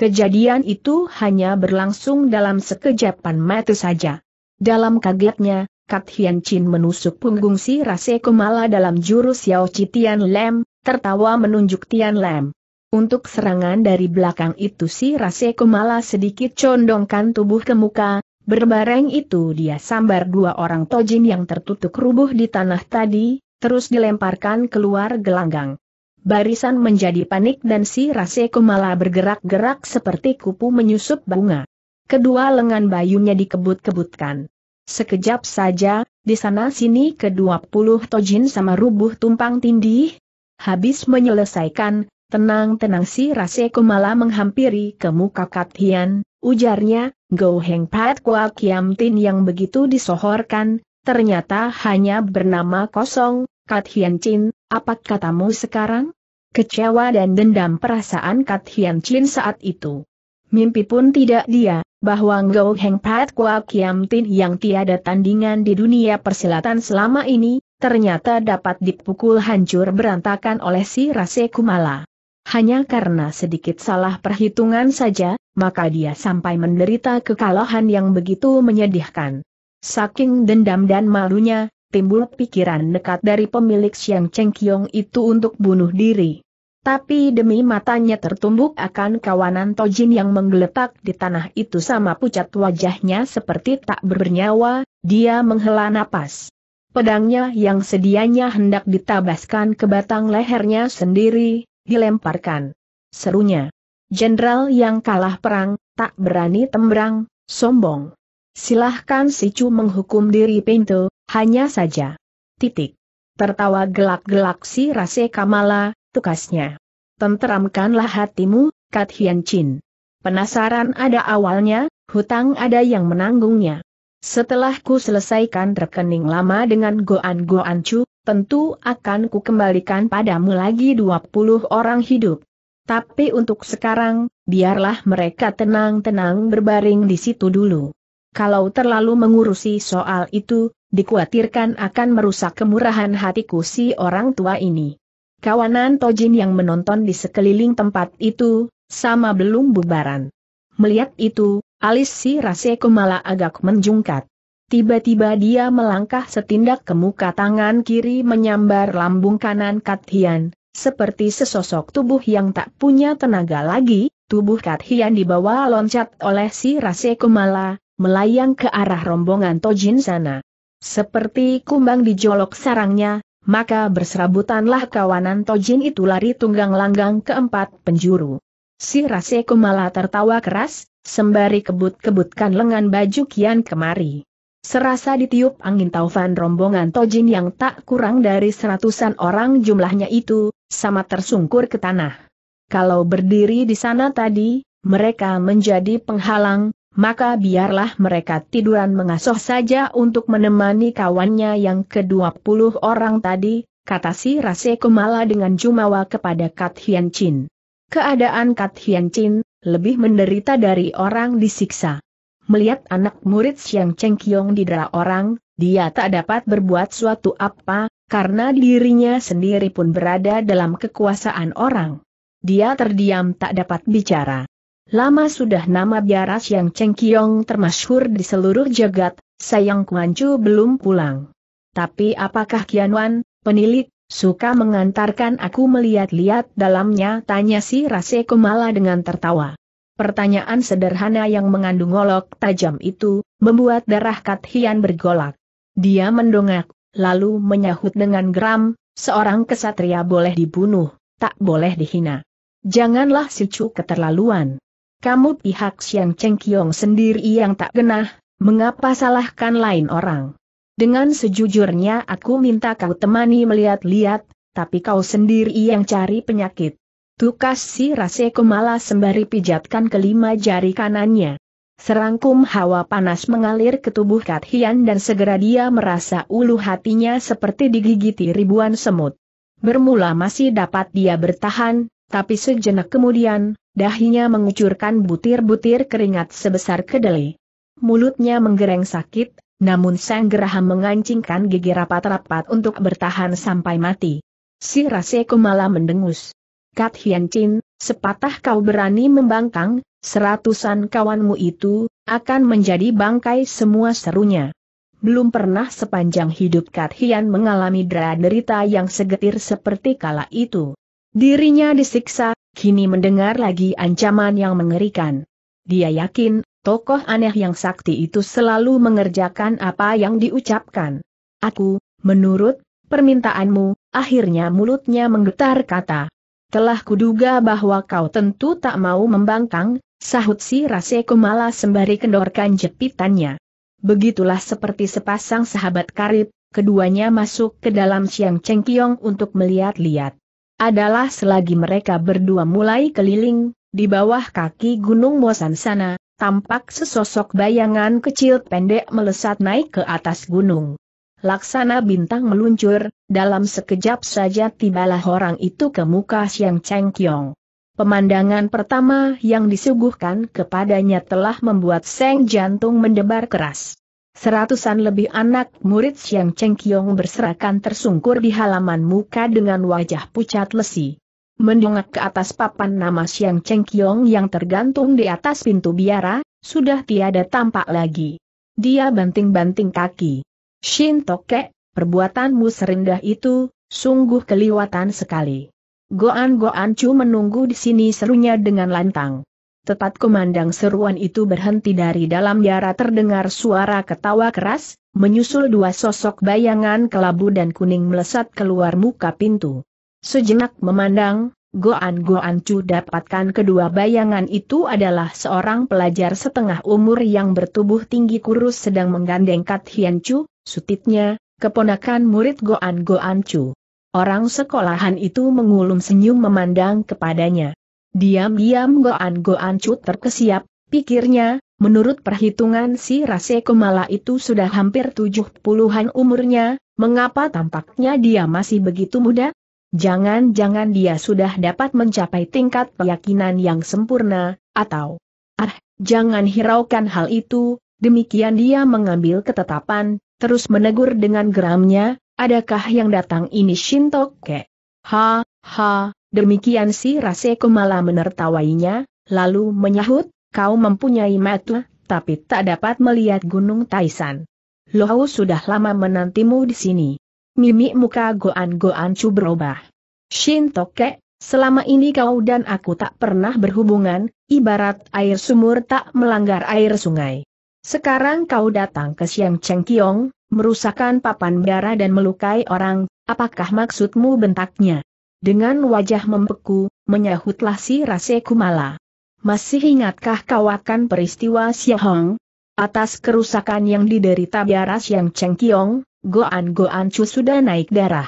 Kejadian itu hanya berlangsung dalam sekejapan mata saja. Dalam kagetnya, Kat Hian Chin menusuk punggung si Raseko Mala dalam jurus Yao Chi Tian Lem, tertawa menunjuk Tian Lem. Untuk serangan dari belakang itu si Rase malah sedikit condongkan tubuh ke muka, berbareng itu dia sambar dua orang tojin yang tertutup rubuh di tanah tadi, terus dilemparkan keluar gelanggang. Barisan menjadi panik dan si Rase malah bergerak-gerak seperti kupu menyusup bunga. Kedua lengan bayunya dikebut-kebutkan. Sekejap saja, di sana-sini kedua puluh tojin sama rubuh tumpang tindih. Habis menyelesaikan, Tenang-tenang si Rasekumala Kumala menghampiri ke muka Kat Hian, ujarnya, Go Heng Pat Kwa Kiam Tin yang begitu disohorkan, ternyata hanya bernama kosong, Kat Hian Chin, apa katamu sekarang? Kecewa dan dendam perasaan Kat Hian Chin saat itu. Mimpi pun tidak dia, bahwa Go Heng Pat Kwa Kiam Tin yang tiada tandingan di dunia persilatan selama ini, ternyata dapat dipukul hancur berantakan oleh si Rase Kumala. Hanya karena sedikit salah perhitungan saja, maka dia sampai menderita kekalahan yang begitu menyedihkan. Saking dendam dan malunya, timbul pikiran nekat dari pemilik Xiang Cengkiong itu untuk bunuh diri. Tapi demi matanya tertumbuk akan kawanan Tojin yang menggeletak di tanah itu sama pucat wajahnya seperti tak bernyawa, dia menghela napas. Pedangnya yang sedianya hendak ditabaskan ke batang lehernya sendiri, dilemparkan. Serunya. Jenderal yang kalah perang, tak berani tembrang, sombong. Silahkan si Chu menghukum diri pintu, hanya saja. Titik. Tertawa gelak-gelak si Rase Kamala, tukasnya. Tenteramkanlah hatimu, Kat Hian Chin. Penasaran ada awalnya, hutang ada yang menanggungnya. Setelah ku selesaikan rekening lama dengan Goan Goan Chu, tentu akan ku kembalikan padamu lagi 20 orang hidup. Tapi untuk sekarang, biarlah mereka tenang-tenang berbaring di situ dulu. Kalau terlalu mengurusi soal itu, dikhawatirkan akan merusak kemurahan hatiku si orang tua ini. Kawanan Tojin yang menonton di sekeliling tempat itu, sama belum bubaran. Melihat itu, Alis si Raseko malah agak menjungkat. Tiba-tiba dia melangkah setindak ke muka tangan kiri menyambar lambung kanan Kat Hian. seperti sesosok tubuh yang tak punya tenaga lagi, tubuh Kat Hian dibawa loncat oleh si Raseko malah, melayang ke arah rombongan Tojin sana. Seperti kumbang dijolok sarangnya, maka berserabutanlah kawanan Tojin itu lari tunggang langgang ke empat penjuru. Si Raseko malah tertawa keras, sembari kebut-kebutkan lengan baju kian kemari. Serasa ditiup angin taufan rombongan Tojin yang tak kurang dari seratusan orang jumlahnya itu, sama tersungkur ke tanah. Kalau berdiri di sana tadi, mereka menjadi penghalang, maka biarlah mereka tiduran mengasuh saja untuk menemani kawannya yang ke-20 orang tadi, kata si Rase Kumala dengan jumawa kepada Kat Hian Chin. Keadaan Kat Hian Chin, lebih menderita dari orang disiksa. Melihat anak murid Siang Cheng Kiong didera orang, dia tak dapat berbuat suatu apa, karena dirinya sendiri pun berada dalam kekuasaan orang. Dia terdiam tak dapat bicara. Lama sudah nama biara Siang Cheng Kiong termasyhur di seluruh jagat, sayang Kuan Chu belum pulang. Tapi apakah Kian Wan, penilik, Suka mengantarkan aku melihat-lihat dalamnya tanya si Rase Kumala dengan tertawa. Pertanyaan sederhana yang mengandung olok tajam itu, membuat darah Kat Hian bergolak. Dia mendongak, lalu menyahut dengan geram, seorang kesatria boleh dibunuh, tak boleh dihina. Janganlah sicu keterlaluan. Kamu pihak Siang Cheng Kiong sendiri yang tak genah, mengapa salahkan lain orang? Dengan sejujurnya aku minta kau temani melihat-lihat, tapi kau sendiri yang cari penyakit. Tukas si Raseko malah sembari pijatkan kelima jari kanannya. Serangkum hawa panas mengalir ke tubuh Kat Hian dan segera dia merasa ulu hatinya seperti digigiti ribuan semut. Bermula masih dapat dia bertahan, tapi sejenak kemudian, dahinya mengucurkan butir-butir keringat sebesar kedelai. Mulutnya menggereng sakit, namun Sang Geraham mengancingkan gigi rapat-rapat untuk bertahan sampai mati. Si Raseko malah mendengus. Kat Hian Chin, sepatah kau berani membangkang, seratusan kawanmu itu, akan menjadi bangkai semua serunya. Belum pernah sepanjang hidup Kat Hian mengalami derita yang segetir seperti kala itu. Dirinya disiksa, kini mendengar lagi ancaman yang mengerikan. Dia yakin, Tokoh aneh yang sakti itu selalu mengerjakan apa yang diucapkan. Aku, menurut permintaanmu, akhirnya mulutnya menggetar kata. Telah kuduga bahwa kau tentu tak mau membangkang, sahut si Raseko malah sembari kendorkan jepitannya. Begitulah seperti sepasang sahabat karib, keduanya masuk ke dalam Siang Cengkiong untuk melihat-lihat. Adalah selagi mereka berdua mulai keliling, di bawah kaki Gunung Mosan sana, tampak sesosok bayangan kecil pendek melesat naik ke atas gunung. Laksana bintang meluncur, dalam sekejap saja tibalah orang itu ke muka Siang Cheng Kiong. Pemandangan pertama yang disuguhkan kepadanya telah membuat Seng jantung mendebar keras. Seratusan lebih anak murid Siang Cheng Kiong berserakan tersungkur di halaman muka dengan wajah pucat lesi mendongak ke atas papan nama Siang Cheng Kiong yang tergantung di atas pintu biara, sudah tiada tampak lagi. Dia banting-banting kaki. Shin Toke, perbuatanmu serendah itu, sungguh keliwatan sekali. Goan Goan Chu menunggu di sini serunya dengan lantang. Tepat kumandang seruan itu berhenti dari dalam biara terdengar suara ketawa keras, menyusul dua sosok bayangan kelabu dan kuning melesat keluar muka pintu. Sejenak memandang, Goan Goan Chu dapatkan kedua bayangan itu adalah seorang pelajar setengah umur yang bertubuh tinggi kurus sedang menggandeng Kat Hian Chu, sutitnya, keponakan murid Goan Goan Chu. Orang sekolahan itu mengulum senyum memandang kepadanya. Diam-diam Goan Goan Chu terkesiap, pikirnya, menurut perhitungan si Rase Kumala itu sudah hampir tujuh puluhan umurnya, mengapa tampaknya dia masih begitu muda? Jangan-jangan dia sudah dapat mencapai tingkat keyakinan yang sempurna, atau... Ah, jangan hiraukan hal itu, demikian dia mengambil ketetapan, terus menegur dengan geramnya, adakah yang datang ini Shintoke? Ha, ha, demikian si Raseko malah menertawainya, lalu menyahut, kau mempunyai mata, tapi tak dapat melihat Gunung Taisan. Lohau sudah lama menantimu di sini mimik muka Goan Goan Chu berubah. Shin Toke, selama ini kau dan aku tak pernah berhubungan, ibarat air sumur tak melanggar air sungai. Sekarang kau datang ke Siang Cheng Kiong, merusakkan papan biara dan melukai orang, apakah maksudmu bentaknya? Dengan wajah membeku, menyahutlah si Rase Kumala. Masih ingatkah kau akan peristiwa Siahong? Atas kerusakan yang diderita biara Siang Cheng Kiong, Goan-Goan Chu sudah naik darah.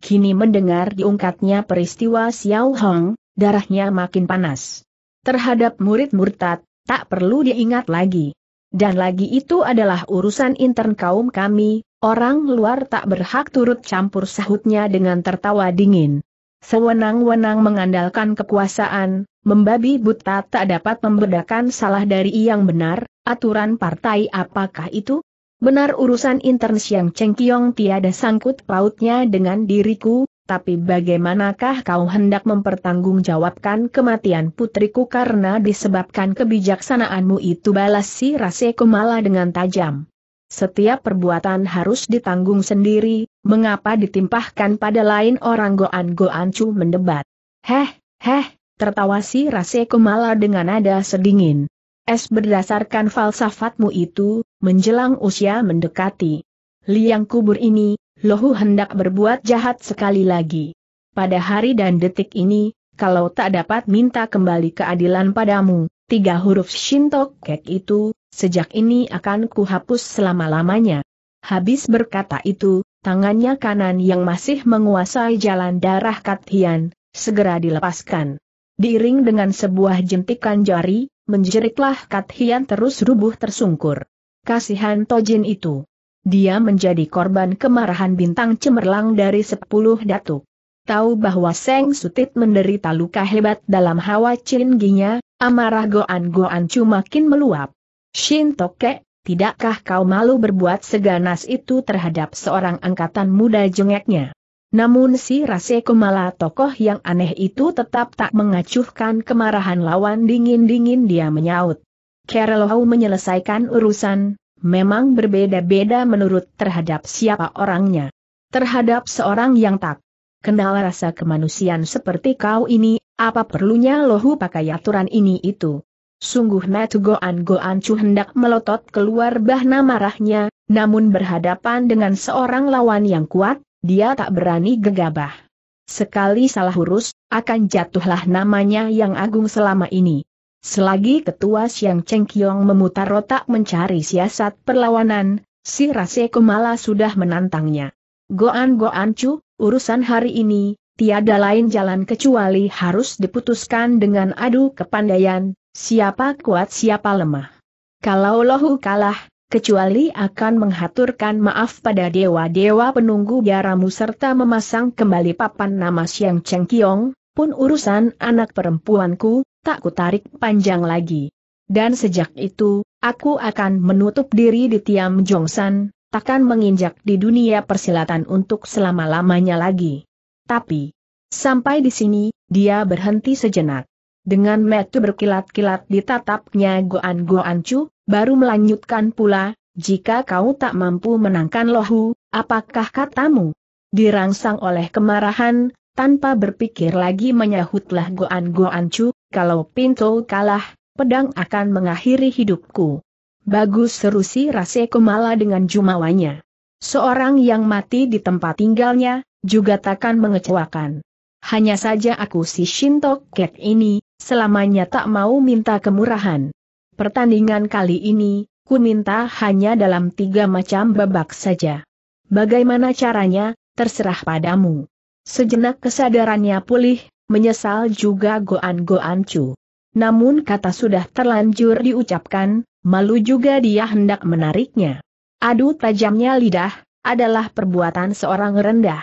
Kini mendengar diungkatnya peristiwa Xiao Hong, darahnya makin panas. Terhadap murid murtad, tak perlu diingat lagi. Dan lagi itu adalah urusan intern kaum kami, orang luar tak berhak turut campur sahutnya dengan tertawa dingin. Sewenang-wenang mengandalkan kekuasaan, membabi buta tak dapat membedakan salah dari yang benar, aturan partai apakah itu? Benar urusan intern Siang Cheng Kiong tiada sangkut pautnya dengan diriku, tapi bagaimanakah kau hendak mempertanggungjawabkan kematian putriku karena disebabkan kebijaksanaanmu itu balas si Rase Kumala dengan tajam. Setiap perbuatan harus ditanggung sendiri, mengapa ditimpahkan pada lain orang Goan Goan Chu mendebat. Heh, heh, tertawa si Rase Kumala dengan nada sedingin. Es berdasarkan falsafatmu itu, menjelang usia mendekati liang kubur ini, lohu hendak berbuat jahat sekali lagi. Pada hari dan detik ini, kalau tak dapat minta kembali keadilan padamu, tiga huruf Shinto Kek itu, sejak ini akan kuhapus selama-lamanya. Habis berkata itu, tangannya kanan yang masih menguasai jalan darah Katian, segera dilepaskan. Diiring dengan sebuah jentikan jari, menjeriklah Kat Hian terus rubuh tersungkur. Kasihan Tojin itu. Dia menjadi korban kemarahan bintang cemerlang dari sepuluh datuk. Tahu bahwa Seng Sutit menderita luka hebat dalam hawa cingginya, amarah goan-goan makin meluap. Shin Toke, tidakkah kau malu berbuat seganas itu terhadap seorang angkatan muda jengeknya? Namun si Rase Kumala tokoh yang aneh itu tetap tak mengacuhkan kemarahan lawan dingin-dingin dia menyaut. Kerelohau menyelesaikan urusan, memang berbeda-beda menurut terhadap siapa orangnya. Terhadap seorang yang tak kenal rasa kemanusiaan seperti kau ini, apa perlunya lohu pakai aturan ini itu. Sungguh metu Goan Goan cu hendak melotot keluar bahna marahnya, namun berhadapan dengan seorang lawan yang kuat, dia tak berani gegabah. Sekali salah urus, akan jatuhlah namanya yang agung selama ini. Selagi ketua Siang Cheng Kiong memutar otak mencari siasat perlawanan, si Rase malah sudah menantangnya. Goan-goan cu, urusan hari ini, tiada lain jalan kecuali harus diputuskan dengan adu kepandaian, siapa kuat siapa lemah. Kalau lohu kalah, kecuali akan menghaturkan maaf pada dewa-dewa penunggu biaramu serta memasang kembali papan nama Siang Cheng Kiong, pun urusan anak perempuanku, tak kutarik panjang lagi. Dan sejak itu, aku akan menutup diri di Tiam Jongsan, takkan menginjak di dunia persilatan untuk selama-lamanya lagi. Tapi, sampai di sini, dia berhenti sejenak. Dengan metu berkilat-kilat ditatapnya Goan Goan Chu, Baru melanjutkan pula, jika kau tak mampu menangkan lohu, apakah katamu? Dirangsang oleh kemarahan, tanpa berpikir lagi menyahutlah goan-goan cu, kalau pintu kalah, pedang akan mengakhiri hidupku. Bagus seru si Rase Kumala dengan jumawanya. Seorang yang mati di tempat tinggalnya, juga takkan mengecewakan. Hanya saja aku si Shintok ket ini, selamanya tak mau minta kemurahan. Pertandingan kali ini, ku minta hanya dalam tiga macam babak saja. Bagaimana caranya, terserah padamu. Sejenak kesadarannya pulih, menyesal juga Goan Goan Chu. Namun kata sudah terlanjur diucapkan, malu juga dia hendak menariknya. Adu tajamnya lidah, adalah perbuatan seorang rendah.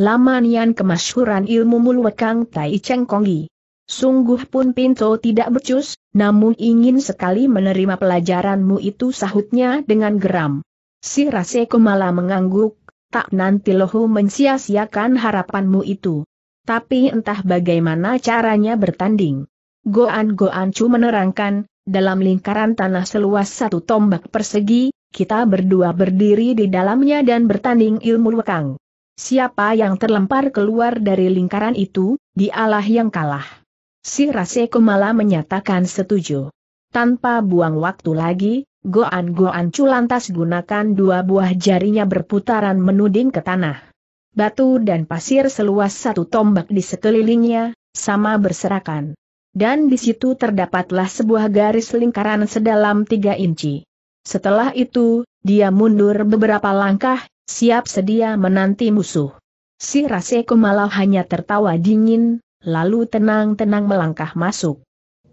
Laman kemasyuran kemasyhuran ilmu mulwekang Tai Cheng Sungguh pun Pinto tidak becus, namun ingin sekali menerima pelajaranmu itu sahutnya dengan geram. Si Raseko malah mengangguk, tak nanti lohu mensia-siakan harapanmu itu. Tapi entah bagaimana caranya bertanding. Goan Goan Chu menerangkan, dalam lingkaran tanah seluas satu tombak persegi, kita berdua berdiri di dalamnya dan bertanding ilmu lekang. Siapa yang terlempar keluar dari lingkaran itu, dialah yang kalah si Rase malah menyatakan setuju. Tanpa buang waktu lagi, Goan-goan culantas lantas gunakan dua buah jarinya berputaran menuding ke tanah. Batu dan pasir seluas satu tombak di sekelilingnya, sama berserakan. Dan di situ terdapatlah sebuah garis lingkaran sedalam tiga inci. Setelah itu, dia mundur beberapa langkah, siap sedia menanti musuh. Si Rase malah hanya tertawa dingin, lalu tenang-tenang melangkah masuk.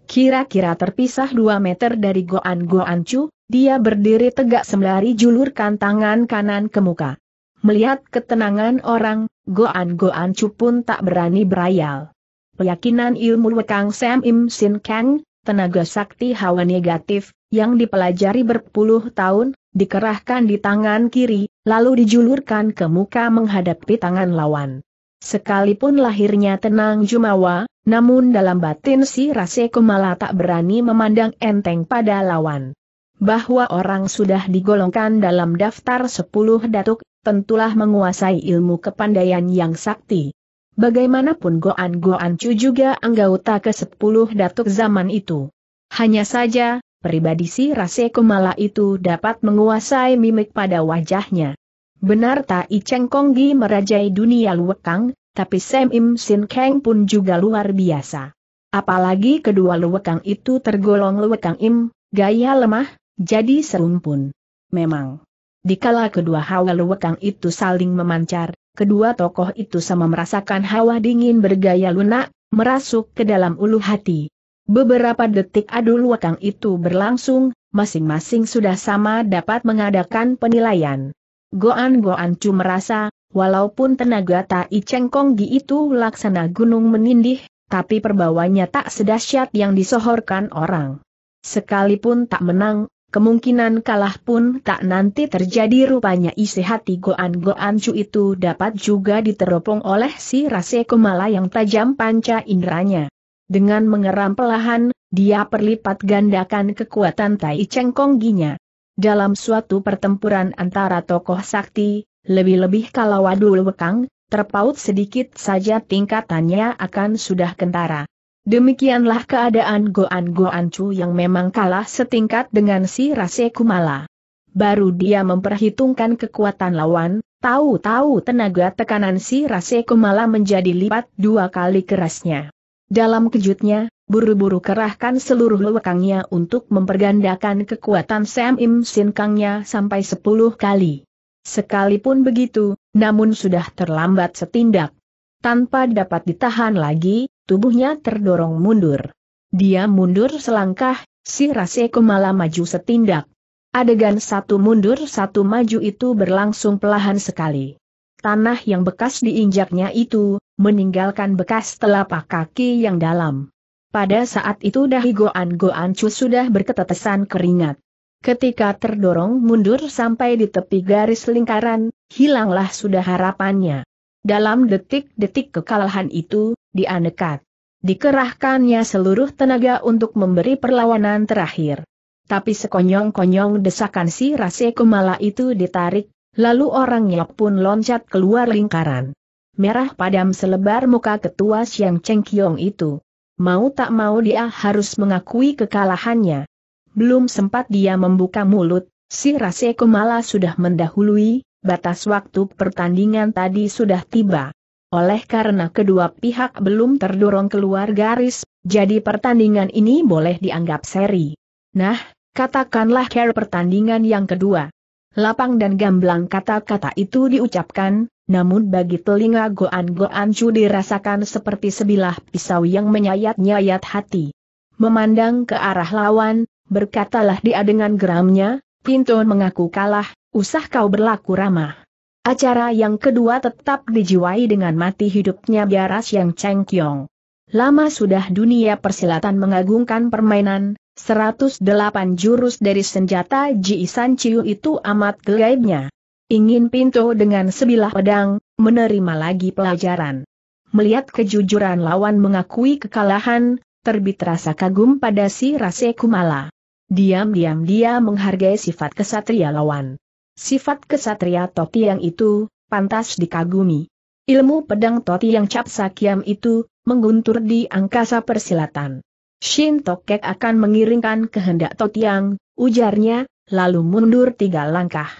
Kira-kira terpisah dua meter dari Goan Goan Chu, dia berdiri tegak sembari julurkan tangan kanan ke muka. Melihat ketenangan orang, Goan Goan Chu pun tak berani berayal. Keyakinan ilmu Wekang Sam Im Sin Kang, tenaga sakti hawa negatif, yang dipelajari berpuluh tahun, dikerahkan di tangan kiri, lalu dijulurkan ke muka menghadapi tangan lawan. Sekalipun lahirnya tenang Jumawa, namun dalam batin si Rase Kumala tak berani memandang enteng pada lawan. Bahwa orang sudah digolongkan dalam daftar sepuluh datuk, tentulah menguasai ilmu kepandaian yang sakti. Bagaimanapun Goan Goan Chu juga anggota ke sepuluh datuk zaman itu. Hanya saja, pribadi si Rase Kumala itu dapat menguasai mimik pada wajahnya. Benar Tai Cheng Gi merajai dunia luwekang, tapi Sam Im Sin Kang pun juga luar biasa. Apalagi kedua luwekang itu tergolong luwekang Im, gaya lemah, jadi serumpun. Memang. Dikala kedua hawa luwekang itu saling memancar, kedua tokoh itu sama merasakan hawa dingin bergaya lunak, merasuk ke dalam ulu hati. Beberapa detik adu luwekang itu berlangsung, masing-masing sudah sama dapat mengadakan penilaian. Goan Goan Chu merasa, walaupun tenaga Tai Cheng Kong Gi itu laksana gunung menindih, tapi perbawanya tak sedahsyat yang disohorkan orang. Sekalipun tak menang, kemungkinan kalah pun tak nanti terjadi rupanya isi hati Goan Goan Chu itu dapat juga diteropong oleh si Rase Kumala yang tajam panca inderanya. Dengan mengeram pelahan, dia perlipat gandakan kekuatan Tai Cheng Kong Gui-nya. Dalam suatu pertempuran antara tokoh sakti, lebih-lebih kalau wadul wekang, terpaut sedikit saja tingkatannya akan sudah kentara. Demikianlah keadaan Goan-Goan Chu yang memang kalah setingkat dengan si Rase Kumala. Baru dia memperhitungkan kekuatan lawan, tahu-tahu tenaga tekanan si Rase Kumala menjadi lipat dua kali kerasnya. Dalam kejutnya, buru-buru kerahkan seluruh lewekangnya untuk mempergandakan kekuatan Sam Im Sin Kangnya sampai 10 kali. Sekalipun begitu, namun sudah terlambat setindak. Tanpa dapat ditahan lagi, tubuhnya terdorong mundur. Dia mundur selangkah, si Raseko malah maju setindak. Adegan satu mundur satu maju itu berlangsung pelahan sekali. Tanah yang bekas diinjaknya itu, meninggalkan bekas telapak kaki yang dalam. Pada saat itu dahi Goan Goan Chu sudah berketetesan keringat. Ketika terdorong mundur sampai di tepi garis lingkaran, hilanglah sudah harapannya. Dalam detik-detik kekalahan itu, dia nekat. Dikerahkannya seluruh tenaga untuk memberi perlawanan terakhir. Tapi sekonyong-konyong desakan si Rase Kumala itu ditarik, lalu orangnya pun loncat keluar lingkaran. Merah padam selebar muka ketua Siang Cheng itu mau tak mau dia harus mengakui kekalahannya. Belum sempat dia membuka mulut, si Raseko malah sudah mendahului, batas waktu pertandingan tadi sudah tiba. Oleh karena kedua pihak belum terdorong keluar garis, jadi pertandingan ini boleh dianggap seri. Nah, katakanlah care pertandingan yang kedua. Lapang dan gamblang kata-kata itu diucapkan, namun bagi telinga Goan Goan Chu dirasakan seperti sebilah pisau yang menyayat-nyayat hati. Memandang ke arah lawan, berkatalah dia dengan geramnya, Pinton mengaku kalah, usah kau berlaku ramah. Acara yang kedua tetap dijiwai dengan mati hidupnya biaras yang cengkyong. Lama sudah dunia persilatan mengagungkan permainan, 108 jurus dari senjata Ji San Chiu itu amat gaibnya. Ingin pintu dengan sebilah pedang, menerima lagi pelajaran. Melihat kejujuran lawan mengakui kekalahan, terbit rasa kagum pada si Rase Kumala. Diam-diam dia menghargai sifat kesatria lawan. Sifat kesatria Toti yang itu, pantas dikagumi. Ilmu pedang Toti yang cap sakiam itu, mengguntur di angkasa persilatan. Shin Tokek akan mengiringkan kehendak Totiang, ujarnya, lalu mundur tiga langkah.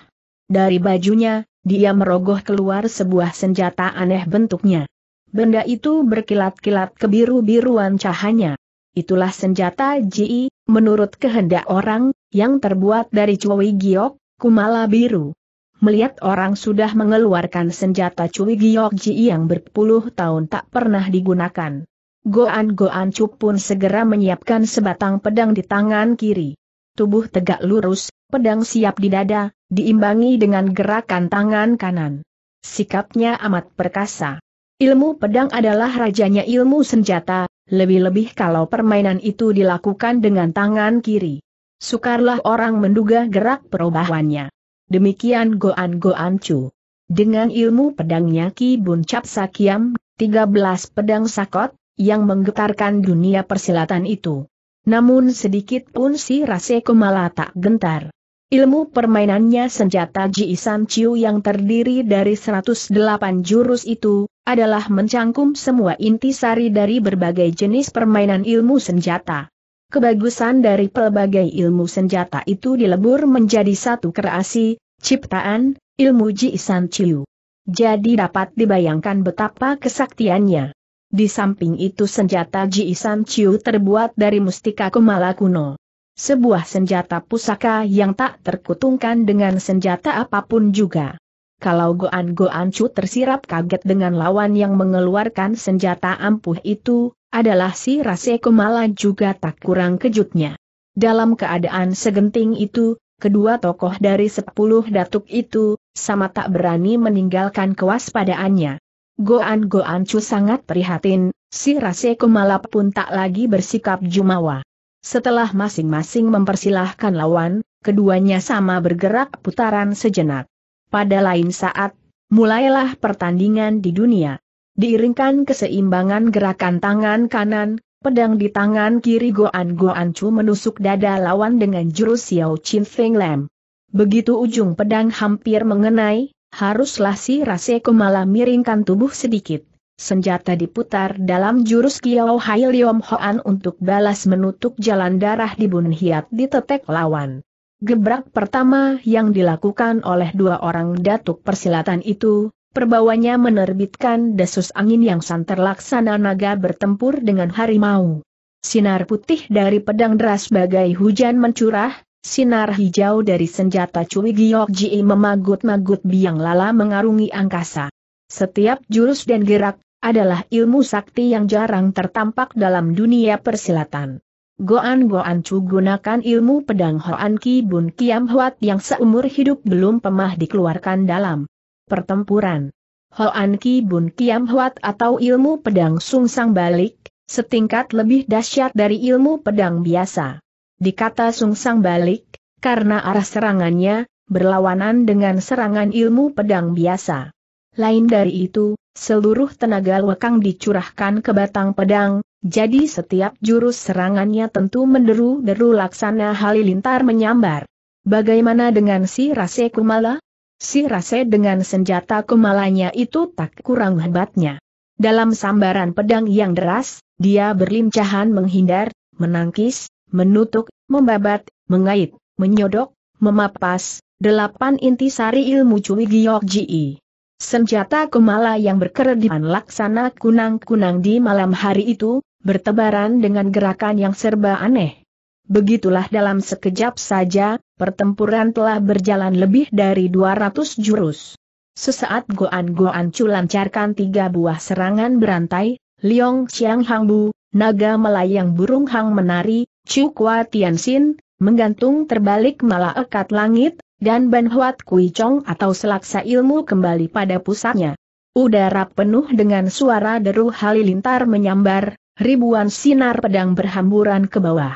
Dari bajunya, dia merogoh keluar sebuah senjata aneh bentuknya. Benda itu berkilat-kilat kebiru-biruan cahanya. Itulah senjata Ji, menurut kehendak orang, yang terbuat dari cuwi giok, kumala biru. Melihat orang sudah mengeluarkan senjata cuwi giok Ji yang berpuluh tahun tak pernah digunakan. Goan Goan Cup pun segera menyiapkan sebatang pedang di tangan kiri. Tubuh tegak lurus, pedang siap di dada, diimbangi dengan gerakan tangan kanan. Sikapnya amat perkasa. Ilmu pedang adalah rajanya ilmu senjata, lebih-lebih kalau permainan itu dilakukan dengan tangan kiri. Sukarlah orang menduga gerak perubahannya. Demikian Goan Goan Chu. Dengan ilmu pedangnya Ki Bun Cap Sakiam, 13 pedang sakot, yang menggetarkan dunia persilatan itu. Namun sedikit pun si Rase malah tak gentar. Ilmu permainannya senjata Ji Sam Chiu yang terdiri dari 108 jurus itu, adalah mencangkum semua inti sari dari berbagai jenis permainan ilmu senjata. Kebagusan dari pelbagai ilmu senjata itu dilebur menjadi satu kreasi, ciptaan, ilmu Ji Sam Chiu. Jadi dapat dibayangkan betapa kesaktiannya. Di samping itu senjata Ji San Chiu terbuat dari mustika kumala kuno. Sebuah senjata pusaka yang tak terkutungkan dengan senjata apapun juga. Kalau Goan Goan Chu tersirap kaget dengan lawan yang mengeluarkan senjata ampuh itu, adalah si Rase Kumala juga tak kurang kejutnya. Dalam keadaan segenting itu, kedua tokoh dari sepuluh datuk itu, sama tak berani meninggalkan kewaspadaannya. Goan Goan Chu sangat prihatin, si Rase Kumalap pun tak lagi bersikap jumawa. Setelah masing-masing mempersilahkan lawan, keduanya sama bergerak putaran sejenak. Pada lain saat, mulailah pertandingan di dunia. Diiringkan keseimbangan gerakan tangan kanan, pedang di tangan kiri Goan Goan Chu menusuk dada lawan dengan jurus Xiao Chin Feng Lam. Begitu ujung pedang hampir mengenai, haruslah si Rase Kumala miringkan tubuh sedikit. Senjata diputar dalam jurus Kiao Hai Liom Hoan untuk balas menutup jalan darah di Bun Hiat ditetek lawan. Gebrak pertama yang dilakukan oleh dua orang datuk persilatan itu, perbawanya menerbitkan desus angin yang santer laksana naga bertempur dengan harimau. Sinar putih dari pedang deras bagai hujan mencurah, Sinar hijau dari senjata Cui Giok Ji memagut-magut biang lala mengarungi angkasa. Setiap jurus dan gerak, adalah ilmu sakti yang jarang tertampak dalam dunia persilatan. Goan Goan Chu gunakan ilmu pedang Hoan Ki Bun Kiam Huat yang seumur hidup belum pemah dikeluarkan dalam pertempuran. Hoan Ki Bun Kiam Huat atau ilmu pedang Sung Sang Balik, setingkat lebih dahsyat dari ilmu pedang biasa. Dikata sungsang balik, karena arah serangannya, berlawanan dengan serangan ilmu pedang biasa. Lain dari itu, seluruh tenaga lekang dicurahkan ke batang pedang, jadi setiap jurus serangannya tentu menderu-deru laksana halilintar menyambar. Bagaimana dengan si Rase Kumala? Si Rase dengan senjata Kumalanya itu tak kurang hebatnya. Dalam sambaran pedang yang deras, dia berlincahan menghindar, menangkis, menutuk, membabat, mengait, menyodok, memapas, delapan inti sari ilmu cuwi Giok Ji. Senjata kemala yang berkeredipan laksana kunang-kunang di malam hari itu, bertebaran dengan gerakan yang serba aneh. Begitulah dalam sekejap saja, pertempuran telah berjalan lebih dari 200 jurus. Sesaat goan-goan cu lancarkan tiga buah serangan berantai, Liong xiang Hang Bu, naga melayang burung hang menari, Chukwa Tianxin, menggantung terbalik malah ekat langit, dan Ban Huat Kui Chong atau selaksa ilmu kembali pada pusatnya. Udara penuh dengan suara deru halilintar menyambar, ribuan sinar pedang berhamburan ke bawah.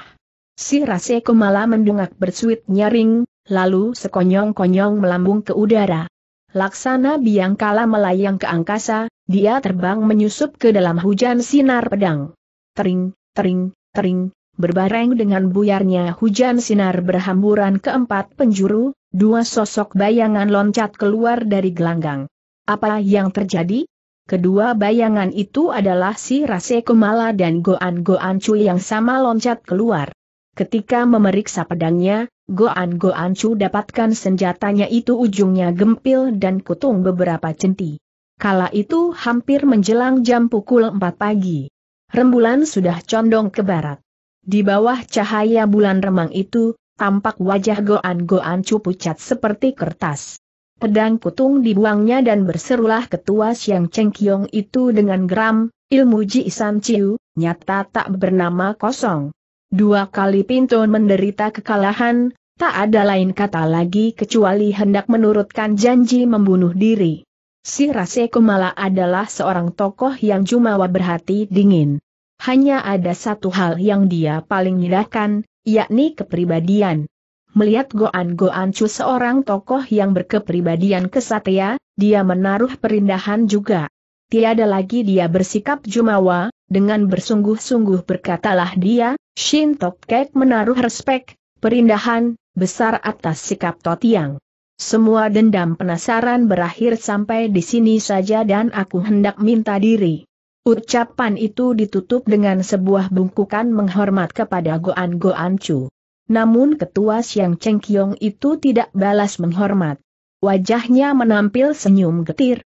Si Rase Kumala mendungak bersuit nyaring, lalu sekonyong-konyong melambung ke udara. Laksana biang kala melayang ke angkasa, dia terbang menyusup ke dalam hujan sinar pedang. Tering, tering, tering, Berbareng dengan buyarnya hujan sinar berhamburan keempat penjuru, dua sosok bayangan loncat keluar dari gelanggang. Apa yang terjadi? Kedua bayangan itu adalah si Rase Kumala dan Goan Goan Chu yang sama loncat keluar. Ketika memeriksa pedangnya, Goan Goan Chu dapatkan senjatanya itu ujungnya gempil dan kutung beberapa centi. Kala itu hampir menjelang jam pukul 4 pagi. Rembulan sudah condong ke barat. Di bawah cahaya bulan remang itu, tampak wajah goan-goan pucat seperti kertas. Pedang kutung dibuangnya dan berserulah ketua Siang Cengkiong itu dengan geram, ilmu Ji San Chiu, nyata tak bernama kosong. Dua kali pintu menderita kekalahan, tak ada lain kata lagi kecuali hendak menurutkan janji membunuh diri. Si Raseko malah adalah seorang tokoh yang jumawa berhati dingin. Hanya ada satu hal yang dia paling nyidahkan, yakni kepribadian. Melihat Goan-Goan Chu seorang tokoh yang berkepribadian kesatria, dia menaruh perindahan juga. Tiada lagi dia bersikap jumawa, dengan bersungguh-sungguh berkatalah dia, Shin Tok Kek menaruh respek, perindahan, besar atas sikap Totiang. Semua dendam penasaran berakhir sampai di sini saja dan aku hendak minta diri. Ucapan itu ditutup dengan sebuah bungkukan menghormat kepada Goan Goan Chu. Namun ketua Siang Cheng Kiong itu tidak balas menghormat. Wajahnya menampil senyum getir.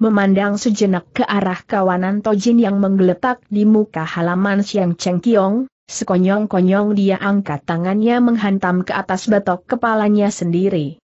Memandang sejenak ke arah kawanan Tojin yang menggeletak di muka halaman Siang Cheng Kiong, sekonyong-konyong dia angkat tangannya menghantam ke atas batok kepalanya sendiri.